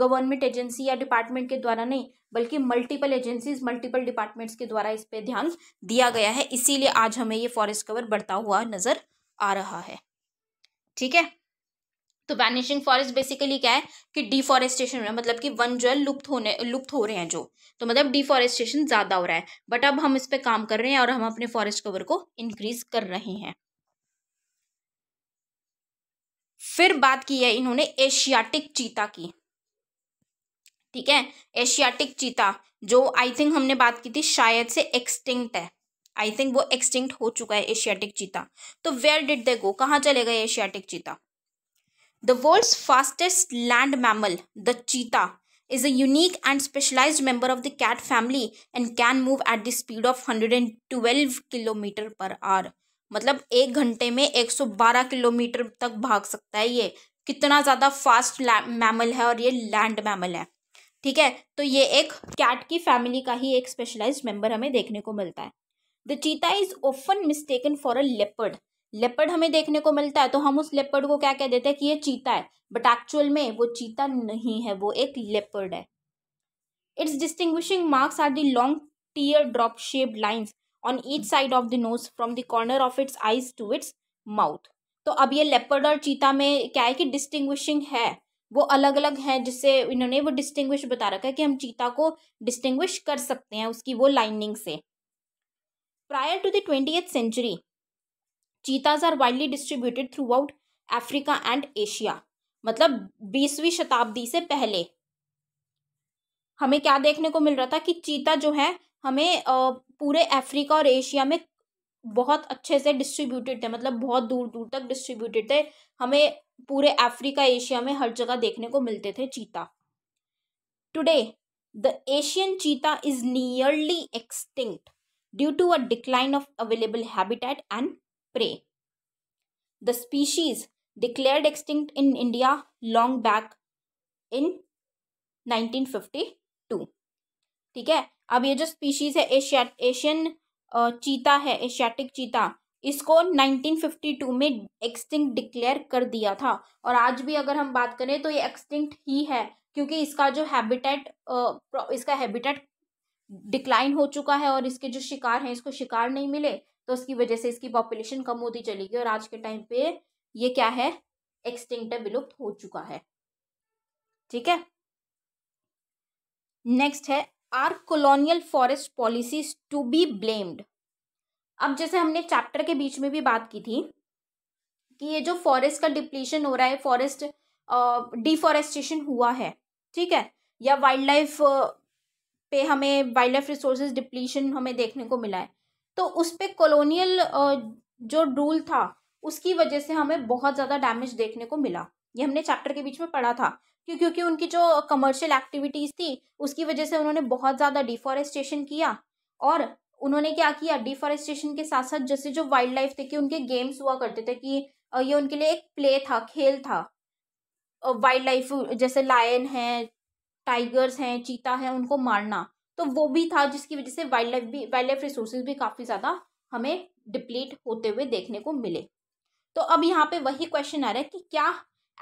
A: गवर्नमेंट एजेंसी या डिपार्टमेंट के द्वारा नहीं बल्कि मल्टीपल एजेंसीज मल्टीपल डिपार्टमेंट्स के द्वारा इस पर ध्यान दिया गया है इसीलिए आज हमें ये फॉरेस्ट कवर बढ़ता हुआ नज़र आ रहा है ठीक है तो वैनिशिंग फॉरेस्ट बेसिकली क्या है कि डिफॉरेस्टेशन हो रहा है मतलब कि वन जो है लुप्त होने लुप्त हो रहे हैं जो तो मतलब डिफॉरेस्टेशन ज़्यादा हो रहा है बट अब हम इस पर काम कर रहे हैं और हम अपने फॉरेस्ट कवर को इंक्रीज कर रहे हैं फिर बात की है इन्होंने एशियाटिक चीता की ठीक है एशियाटिक चीता जो आई थिंक हमने बात की थी शायद से एक्सटिंक्ट है आई थिंक वो एक्सटिंक्ट हो चुका है एशियाटिक चीता तो वेयर डिड दे गो कहाँ चले गए Asiatic cheetah The world's fastest land mammal, the cheetah, is a unique and specialized member of the cat family and can move at the speed of 112 km per hour. मतलब एक घंटे में 112 kilometre तक भाग सकता है ये कितना ज़्यादा फास्ट मैमल है और ये लैंड मैमल है ठीक है तो ये एक कैट की फैमिली का ही एक स्पेशलाइज्ड मेंबर हमें देखने को मिलता है the cheetah is often mistaken for a leopard leopard हमें देखने को मिलता है तो हम उस लेपर्ड को क्या कह देते हैं कि ये चीता है बट एक्चुअल में वो चीता नहीं है वो एक लेपर्ड है its distinguishing marks are the long tear drop shape lines on each side of the nose from the corner of its eyes to its mouth तो अब ये लेपर्ड और चीता में क्या है कि डिस्टिंग्विशिंग है वो अलग अलग हैं जिससे इन्होंने वो डिस्टिंग्विश बता रखा है कि हम चीता को डिस्टिंग्विश कर सकते हैं उसकी वो लाइनिंग से prior to the twenty century cheetahs are widely distributed throughout Africa and Asia मतलब बीसवीं शताब्दी से पहले हमें क्या देखने को मिल रहा था कि चीता जो है हमें पूरे अफ्रीका और एशिया में बहुत अच्छे से डिस्ट्रीब्यूटेड थे मतलब बहुत दूर दूर तक डिस्ट्रीब्यूटेड थे हमें पूरे अफ्रीका एशिया में हर जगह देखने को मिलते थे cheetah today the Asian cheetah is nearly extinct due to a decline of available habitat and prey. The species declared extinct in India long back in 1952. ठीक है अब ये जो स्पीशीज है एशियन चीता है एशियाटिक चीता इसको 1952 में एक्सटिंक्ट डिक्लेयर कर दिया था और आज भी अगर हम बात करें तो ये एक्सटिंक्ट ही है क्योंकि इसका जो हैबिटेट इसका हैबिटेट डिक्लाइन हो चुका है और इसके जो शिकार हैं इसको शिकार नहीं मिले तो उसकी वजह से इसकी पॉपुलेशन कम होती चली गई और आज के टाइम पे ये क्या है एक्सटिंक्ट विलुप्त हो चुका है ठीक है नेक्स्ट है are colonial forest policies to be blamed अब जैसे हमने चैप्टर के बीच में भी बात की थी कि ये जो फॉरेस्ट का डिप्लीशन हो रहा है फॉरेस्ट डिफॉरेस्टेशन हुआ है ठीक है या वाइल्ड लाइफ पे हमें वाइल्ड लाइफ रिसोर्सेज डिप्लीशन हमें देखने को मिला है तो उस पर कॉलोनियल जो रूल था उसकी वजह से हमें बहुत ज़्यादा डैमेज देखने को मिला ये हमने चैप्टर के बीच में पढ़ा था क्यों क्योंकि उनकी जो कमर्शियल एक्टिविटीज़ थी उसकी वजह से उन्होंने बहुत ज़्यादा डिफॉरेस्टेशन किया और उन्होंने क्या किया डिफॉरेस्टेशन के साथ साथ जैसे जो वाइल्ड लाइफ थे कि उनके गेम्स हुआ करते थे कि ये उनके लिए एक प्ले था खेल था वाइल्ड लाइफ जैसे लायन है टाइगर्स हैं चीता है उनको मारना तो वो भी था जिसकी वजह से वाइल्ड लाइफ भी वाइल्ड लाइफ रिसोर्सेज भी काफ़ी ज़्यादा हमें डिप्लीट होते हुए देखने को मिले तो अब यहाँ पे वही क्वेश्चन आ रहा है कि क्या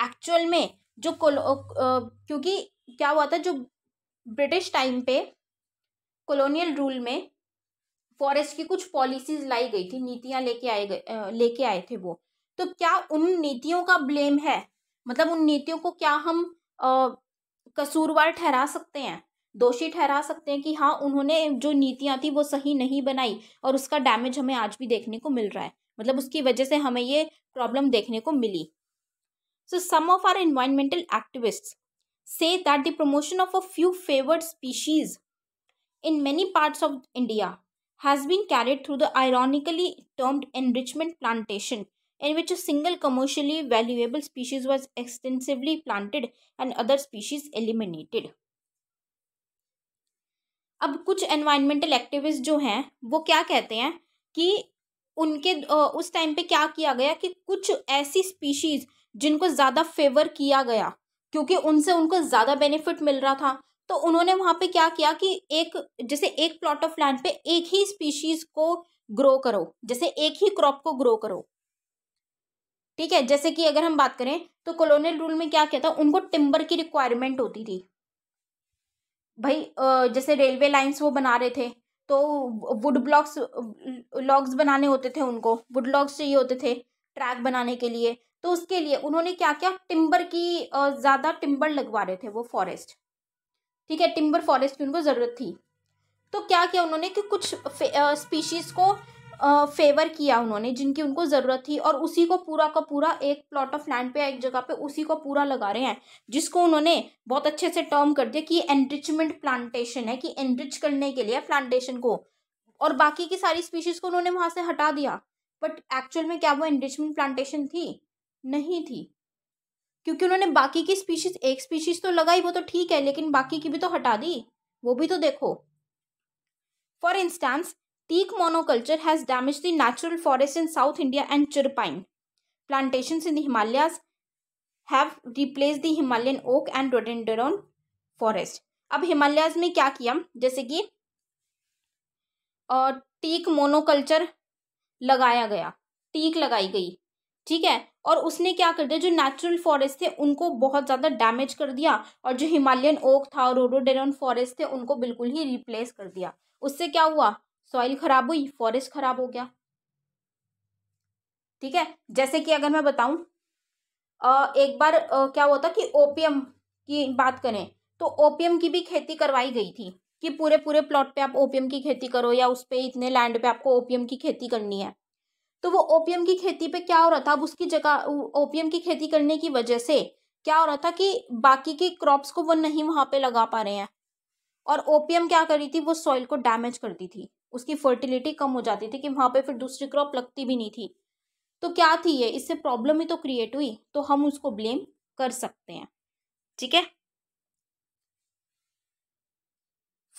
A: एक्चुअल में जो कोलो क्योंकि क्या हुआ था जो ब्रिटिश टाइम पे कॉलोनियल रूल में फॉरेस्ट की कुछ पॉलिसीज लाई गई थी नीतियाँ लेके आए गए लेके आए थे वो तो क्या उन नीतियों का ब्लेम है मतलब उन नीतियों को क्या हम आ, कसूरवार ठहरा सकते हैं दोषी ठहरा सकते हैं कि हाँ उन्होंने जो नीतियाँ थी वो सही नहीं बनाई और उसका डैमेज हमें आज भी देखने को मिल रहा है मतलब उसकी वजह से हमें ये प्रॉब्लम देखने को मिली so some of our environmental activist से that the promotion of a few favoured species in many parts of India has been carried through the ironically termed enrichment plantation in which a single commercially valuable species was extensively planted and other species eliminated अब कुछ environmental activist जो हैं वो क्या कहते हैं कि उनके उस टाइम पे क्या किया गया कि कुछ ऐसी स्पीशीज़ जिनको ज़्यादा फेवर किया गया क्योंकि उनसे उनको ज़्यादा बेनिफिट मिल रहा था तो उन्होंने वहाँ पे क्या किया कि एक जैसे एक प्लॉट ऑफ लैंड पे एक ही स्पीशीज़ को ग्रो करो जैसे एक ही क्रॉप को ग्रो करो ठीक है जैसे कि अगर हम बात करें तो कॉलोनियल रूल में क्या कहता उनको टिम्बर की रिक्वायरमेंट होती थी भाई जैसे रेलवे लाइंस वो बना रहे थे तो वुड ब्लॉक्स लॉग्स बनाने होते थे उनको वुड लॉग्स चाहिए होते थे ट्रैक बनाने के लिए तो उसके लिए उन्होंने क्या क्या टिम्बर की ज़्यादा टिम्बर लगवा रहे थे वो फॉरेस्ट ठीक है टिम्बर फॉरेस्ट की उनको ज़रूरत थी तो क्या किया उन्होंने कि कुछ स्पीशीज़ को फेवर किया उन्होंने जिनकी उनको ज़रूरत थी और उसी को पूरा का पूरा एक प्लॉट ऑफ लैंड पे एक जगह पे उसी को पूरा लगा रहे हैं जिसको उन्होंने बहुत अच्छे से टर्म कर दिया कि एनरिचमेंट प्लांटेशन है कि एनरिच करने के लिए प्लांटेशन को और बाकी की सारी स्पीशीज़ को उन्होंने वहाँ से हटा दिया बट एक्चुअल में क्या वो एनरिचमेंट प्लांटेशन थी नहीं थी क्योंकि उन्होंने बाकी की स्पीशीज एक स्पीशीज तो लगाई वो तो ठीक है लेकिन बाकी की भी तो हटा दी वो भी तो देखो for instance Teak monoculture has damaged the natural forests in South India and chir pine Plantations in the Himalayas have replaced the Himalayan oak and rhododendron forest. ab himalayas mein kya kiya jaise ki uh, teak monoculture lagaya gaya teak lagayi gayi theek hai और उसने क्या कर दिया जो natural forest थे उनको बहुत ज़्यादा डैमेज कर दिया और जो हिमालयन ओक था और रोडोडेरन फॉरेस्ट थे उनको बिल्कुल ही रिप्लेस कर दिया उससे क्या हुआ सॉइल खराब हुई फॉरेस्ट खराब हो गया ठीक है जैसे कि अगर मैं बताऊं एक बार क्या हुआ था कि ओपीएम की बात करें तो ओपीएम की भी खेती करवाई गई थी कि पूरे पूरे प्लॉट पे आप ओपीएम की खेती करो या उस पर इतने लैंड पे आपको ओपीएम की खेती करनी है तो वो ओपीएम की खेती पे क्या हो रहा था अब उसकी जगह ओपीएम की खेती करने की वजह से क्या हो रहा था कि बाकी के क्रॉप्स को वो नहीं वहाँ पे लगा पा रहे हैं और ओपीएम क्या कर रही थी वो सॉइल को डैमेज करती थी उसकी फर्टिलिटी कम हो जाती थी कि वहाँ पे फिर दूसरी क्रॉप लगती भी नहीं थी तो क्या थी ये इससे प्रॉब्लम ही तो क्रिएट हुई तो हम उसको ब्लेम कर सकते हैं ठीक है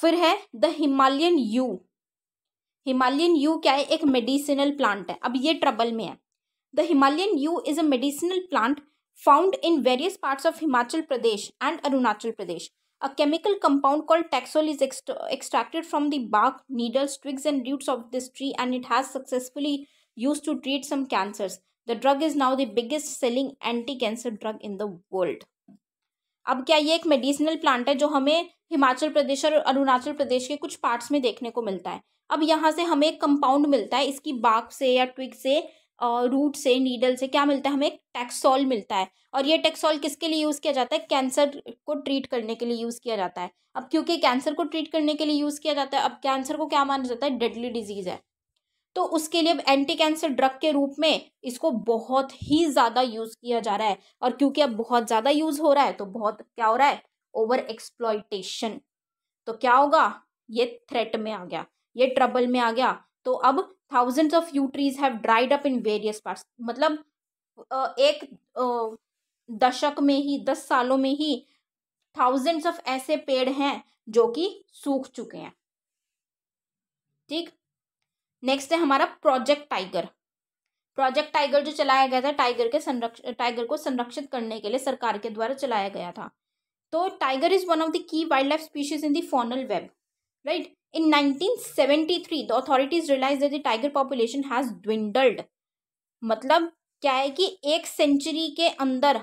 A: फिर है the Himalayan yew Himalayan yew क्या है एक मेडिसिनल प्लांट है अब ये ट्रबल में है the Himalayan yew is a medicinal plant found in various parts of Himachal Pradesh and Arunachal Pradesh A chemical compound called taxol is ext extracted from the bark, needles, twigs, and roots of this tree, and it has successfully used to treat some cancers. The drug is now the biggest selling anti-cancer drug in the world. अब क्या ये एक medicinal plant है जो हमें हिमाचल प्रदेश और अरुणाचल प्रदेश के कुछ पार्ट्स में देखने को मिलता है अब यहाँ से हमें एक कंपाउंड मिलता है इसकी बाग से या ट्विग से रूट से नीडल से क्या मिलता है हमें एक टैक्सॉल मिलता है और ये टैक्सॉल किसके लिए यूज़ किया जाता है कैंसर को ट्रीट करने के लिए यूज़ किया जाता है अब क्योंकि कैंसर को ट्रीट करने के लिए यूज़ किया जाता है अब कैंसर को क्या माना जाता है डेडली डिजीज़ है तो उसके लिए अब एंटी कैंसर ड्रग के रूप में इसको बहुत ही ज़्यादा यूज़ किया जा रहा है और क्योंकि अब बहुत ज़्यादा यूज़ हो रहा है तो बहुत क्या हो रहा है ओवर एक्सप्लॉयटेशन तो क्या होगा ये थ्रेट में आ गया ये ट्रबल में आ गया तो अब thousands of yew trees have dried up in various parts मतलब एक दशक में ही दस सालों में ही थाउजेंड्स ऑफ ऐसे पेड़ हैं जो कि सूख चुके हैं ठीक नेक्स्ट है हमारा प्रोजेक्ट टाइगर प्रोजेक्ट टाइगर जो चलाया गया था टाइगर के संरक्षण टाइगर को संरक्षित करने के लिए सरकार के द्वारा चलाया गया था तो tiger is one of the key wildlife species in the faunal web right in 1973 the authorities realized that the tiger population has dwindled मतलब क्या है कि एक सेंचुरी के अंदर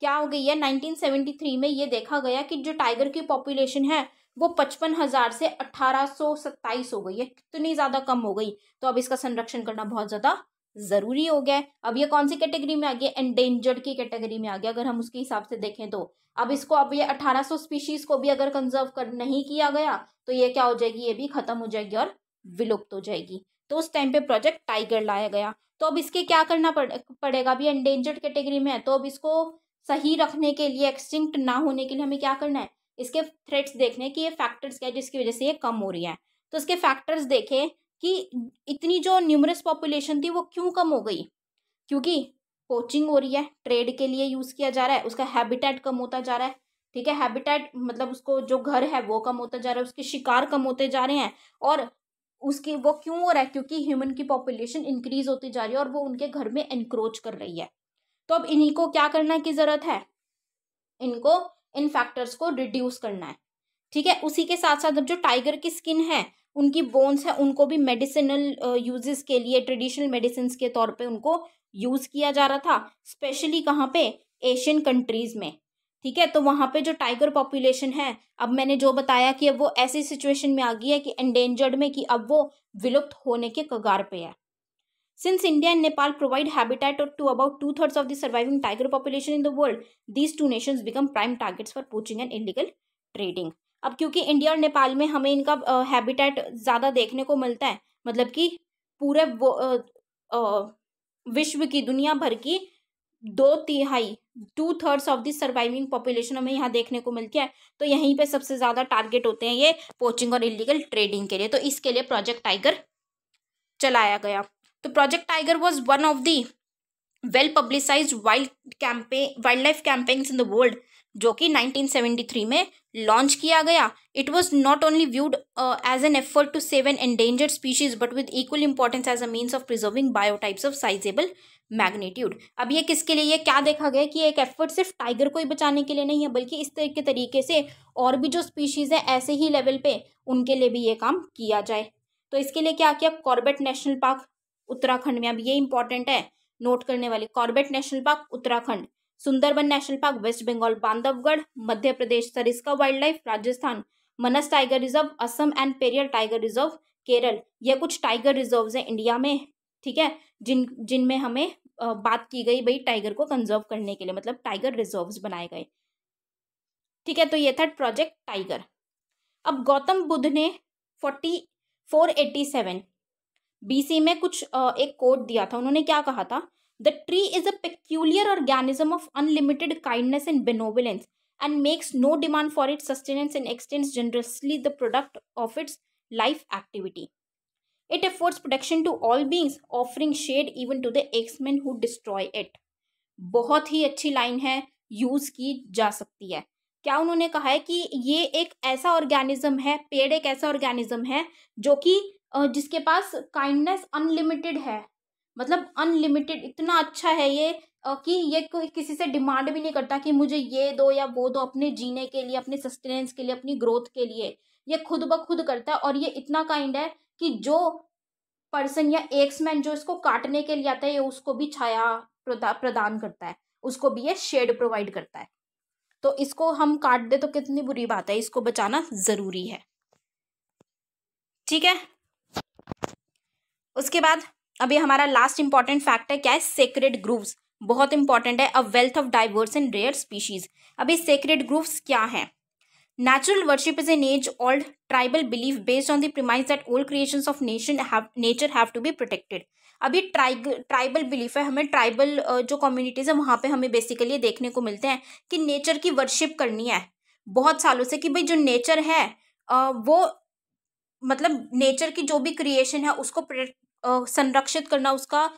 A: क्या हो गई है 1973 में ये देखा गया कि जो टाइगर की पॉपुलेशन है वो पचपन हज़ार से अठारह सौ सत्ताईस हो गई है कितनी तो ज़्यादा कम हो गई तो अब इसका संरक्षण करना बहुत ज़्यादा ज़रूरी हो गया है अब ये कौन सी कैटेगरी में आ गया एंडेंजर्ड की कैटेगरी में आ गया अगर हम उसके हिसाब से देखें तो अब इसको अब ये 1800 स्पीशीज को भी अगर कंजर्व कर नहीं किया गया तो ये क्या हो जाएगी ये भी खत्म हो जाएगी और विलुप्त हो जाएगी तो उस टाइम पे प्रोजेक्ट टाइगर लाया गया तो अब इसके क्या करना पड़े, पड़ेगा अभी एंडेंजर्ड कैटेगरी में है तो अब इसको सही रखने के लिए एक्सटिंक्ट ना होने के लिए हमें क्या करना है इसके थ्रेट्स देखने कि ये फैक्टर्स क्या है जिसकी वजह से ये कम हो रही है तो इसके फैक्टर्स देखें कि इतनी जो न्यूमरस पॉपुलेशन थी वो क्यों कम हो गई क्योंकि पोचिंग हो रही है ट्रेड के लिए यूज़ किया जा रहा है उसका हैबिटेट कम होता जा रहा है ठीक है हैबिटेट मतलब उसको जो घर है वो कम होता जा रहा है उसके शिकार कम होते जा रहे हैं और उसकी वो क्यों हो रहा है क्योंकि ह्यूमन की पॉपुलेशन इंक्रीज होती जा रही है और वो उनके घर में इंक्रोच कर रही है तो अब इन्हीं को क्या करना की ज़रूरत है इनको इन फैक्टर्स को रिड्यूस करना है ठीक है उसी के साथ साथ अब जो टाइगर की स्किन है उनकी बोन्स है उनको भी मेडिसिनल यूजेस के लिए ट्रेडिशनल मेडिसिन के तौर पे उनको यूज किया जा रहा था स्पेशली कहाँ पे एशियन कंट्रीज में ठीक है तो वहाँ पे जो टाइगर पॉपुलेशन है अब मैंने जो बताया कि अब वो ऐसी सिचुएशन में आ गई है कि एंडेंजर्ड में कि अब वो विलुप्त होने के कगार पे है since India and Nepal provide habitat और to about two thirds of the surviving tiger population in the world these two nation become prime targets for poaching and illegal trading अब क्योंकि इंडिया और नेपाल में हमें इनका हैबिटेट ज़्यादा देखने को मिलता है मतलब कि पूरे वो आ, आ, विश्व की दुनिया भर की दो तिहाई two thirds of the surviving population हमें यहाँ देखने को मिलती है तो यहीं पे सबसे ज़्यादा टारगेट होते हैं ये पोचिंग और इलीगल ट्रेडिंग के लिए तो इसके लिए प्रोजेक्ट टाइगर चलाया गया तो project tiger was one of the well publicise wild campaign wildlife campaigns in the world जो कि 1973 में लॉन्च किया गया it was not only viewed as an effort to save an endangered species but with equal importance as a means of preserving biotypes of sizeable magnitude अब ये किसके लिए ये क्या देखा गया कि एक एफर्ट सिर्फ टाइगर को ही बचाने के लिए नहीं है बल्कि इस तरह के तरीके से और भी जो स्पीशीज़ है ऐसे ही लेवल पे उनके लिए भी ये काम किया जाए तो इसके लिए क्या किया कॉर्बेट नेशनल पार्क उत्तराखंड में अब ये इंपॉर्टेंट है नोट करने वाले Corbett National Park Uttarakhand Sundarban National Park West Bengal Bandhavgarh Madhya Pradesh Sariska wildlife Rajasthan Manas Tiger Reserve Assam and Periyar Tiger Reserve Kerala ये कुछ टाइगर रिजर्व हैं इंडिया में ठीक है जिन जिनमें हमें बात की गई भाई टाइगर को कंजर्व करने के लिए मतलब टाइगर रिजर्व्स बनाए गए ठीक है तो ये था प्रोजेक्ट टाइगर अब गौतम बुद्ध ने forty four eighty seven B में कुछ एक कोड दिया था उन्होंने क्या कहा था The tree is a peculiar organism of unlimited kindness and benevolence and makes no demand for its sustenance and extends generously the product of its life activity. It affords protection to all beings, offering shade even to the X-Men who destroy it. बहुत ही अच्छी line है use की जा सकती है क्या उन्होंने कहा है कि ये एक ऐसा ऑर्गेनिज्म है पेड़ एक ऐसा ऑर्गेनिज्म है जो कि जिसके पास काइंडनेस अनलिमिटेड है मतलब अनलिमिटेड इतना अच्छा है ये कि ये कोई किसी से डिमांड भी नहीं करता कि मुझे ये दो या वो दो अपने जीने के लिए अपने सस्टेनेंस के लिए अपनी ग्रोथ के लिए ये खुद ब खुद करता है और ये इतना काइंड है कि जो पर्सन या एक्समैन जो इसको काटने के लिए आता है ये उसको भी छाया प्रदान करता है उसको भी ये शेड प्रोवाइड करता है तो इसको हम काट दे तो कितनी बुरी बात है इसको बचाना ज़रूरी है ठीक है उसके बाद अभी हमारा लास्ट इंपॉर्टेंट फैक्ट है क्या है सेक्रेड ग्रूव्स बहुत इंपॉर्टेंट है a wealth of diverse and rare species अभी सेक्रेट सेक्रेड ग्रूव्स क्या है natural worship is an age old tribal believe based on the that old creation of nation nature have to be protected अभी protected. Tribal belief है हमें tribal जो communities है वहाँ पे हमें बेसिकली ये देखने को मिलते हैं कि नेचर की वर्शिप करनी है बहुत सालों से कि भाई जो नेचर है वो मतलब नेचर की जो भी क्रिएशन है उसको संरक्षित करना उसका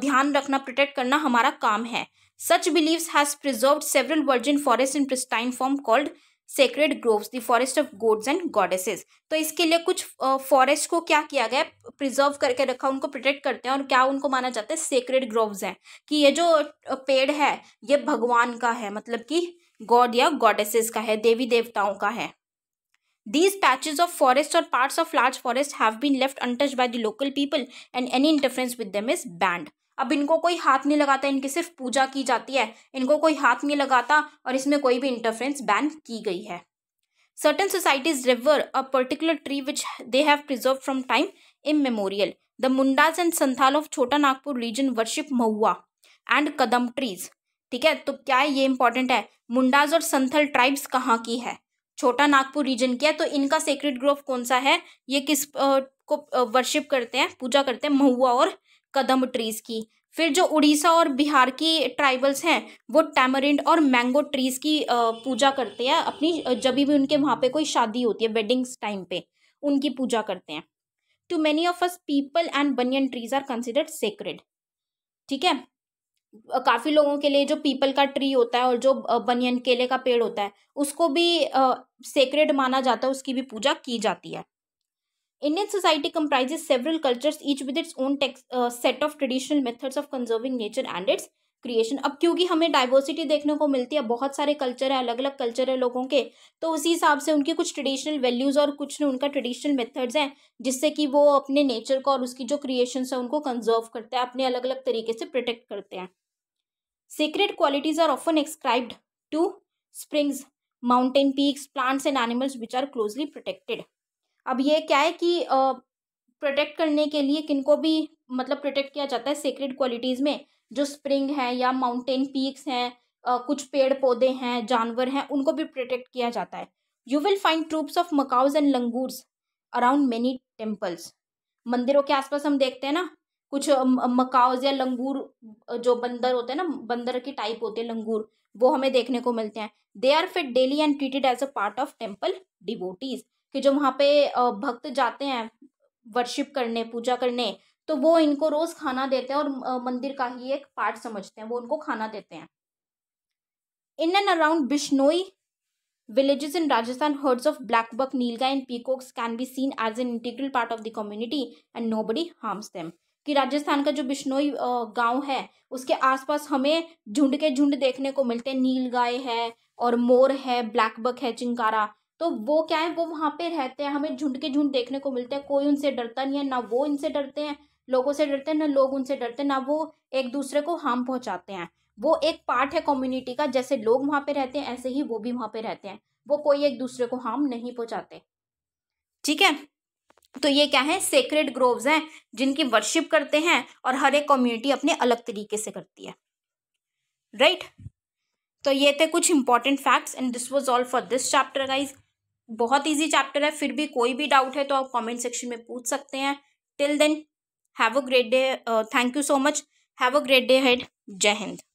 A: ध्यान रखना प्रोटेक्ट करना हमारा काम है such believes has preserved several virgin forest in pristine form called sacred groves the forest of gods and goddesses तो इसके लिए कुछ फॉरेस्ट को क्या किया गया प्रिजर्व करके रखा उनको प्रोटेक्ट करते हैं और क्या उनको माना जाता है सेक्रेड ग्रोव्स हैं कि ये जो पेड़ है ये भगवान का है मतलब कि गॉड God या गॉडेसेस का है देवी देवताओं का है these patches of forests or parts of large forests have been left untouched by the local people and any interference with them is banned अब इनको कोई हाथ नहीं लगाता इनकी सिर्फ पूजा की जाती है इनको कोई हाथ नहीं लगाता और इसमें कोई भी इंटरफ्रेंस बैन की गई है certain societies revere a particular tree which they have preserve from time immemorial the Mundas and Santhal of Chhota Nagpur region worship mahua and kadam trees ठीक है तो क्या है ये इंपॉर्टेंट है मुंडाज और संथल ट्राइब्स कहाँ की है छोटा नागपुर रीजन की है तो इनका सेक्रेट ग्रोव कौन सा है ये किस आ, को वर्शिप करते हैं पूजा करते हैं महुआ और कदम ट्रीज की फिर जो उड़ीसा और बिहार की ट्राइबल्स हैं वो टैमरिंड और मैंगो ट्रीज की पूजा करते हैं अपनी जब भी उनके वहाँ पे कोई शादी होती है वेडिंग्स टाइम पे उनकी पूजा करते हैं to many of us peepal and banyan trees are considered sacred ठीक है काफी लोगों के लिए जो पीपल का ट्री होता है और जो बनियन केले का पेड़ होता है उसको भी सेक्रेड माना जाता है उसकी भी पूजा की जाती है Indian society comprises several cultures each with its own text set of traditional methods of conserving nature and its creation अब क्योंकि हमें डाइवर्सिटी देखने को मिलती है बहुत सारे कल्चर है अलग अलग कल्चर है लोगों के तो उसी हिसाब से उनके कुछ ट्रेडिशनल वैल्यूज़ और कुछ उनका ट्रेडिशनल मेथड्स हैं जिससे कि वो अपने नेचर को और उसकी जो क्रिएशन है उनको कंजर्व करते हैं अपने अलग अलग तरीके से प्रोटेक्ट करते हैं secret qualities are often ascribed to springs mountain peaks plants and animals which are closely protected अब ये क्या है कि प्रोटेक्ट करने के लिए किनको भी मतलब प्रोटेक्ट किया जाता है सेक्रेड क्वालिटीज़ में जो स्प्रिंग है या माउंटेन पीक्स हैं कुछ पेड़ पौधे हैं जानवर हैं उनको भी प्रोटेक्ट किया जाता है you will find troops of macaques and langurs around many temples मंदिरों के आसपास हम देखते हैं ना कुछ मकाउज या लंगूर जो बंदर होते हैं ना बंदर के टाइप होते हैं लंगूर वो हमें देखने को मिलते हैं they are fed daily and treated as a part of temple devotees कि जो वहाँ पे भक्त जाते हैं वर्शिप करने पूजा करने तो वो इनको रोज़ खाना देते हैं और मंदिर का ही एक पार्ट समझते हैं वो उनको खाना देते हैं in and around Bishnoi Rajasthan herds of blackbuck nilgai and peacocks can be seen as an integral part of the community and nobody harms them कि राजस्थान का जो बिश्नोई गांव है उसके आसपास हमें झुंड के झुंड देखने को मिलते हैं नील गाय है और मोर है ब्लैक बक है चिंकारा तो वो क्या है वो वहाँ पे रहते हैं हमें झुंड के झुंड देखने को मिलते हैं कोई उनसे डरता नहीं है ना वो इनसे डरते हैं लोगों से डरते हैं ना लोग उनसे डरते हैं ना वो एक दूसरे को हार्म पहुंचाते हैं वो एक पार्ट है कम्युनिटी का जैसे लोग वहाँ पे रहते हैं ऐसे ही वो भी वहाँ पे रहते हैं वो कोई एक दूसरे को हार्म नहीं पहुँचाते ठीक है तो ये क्या है सेक्रेट ग्रोव्स हैं जिनकी वर्शिप करते हैं और हर एक कम्युनिटी अपने अलग तरीके से करती है राइट right? तो ये थे कुछ important facts and this was all for this chapter guys बहुत ईजी चैप्टर है फिर भी कोई भी डाउट है तो आप कमेंट सेक्शन में पूछ सकते हैं till then have a great day thank you so much have a great day हेड जय हिंद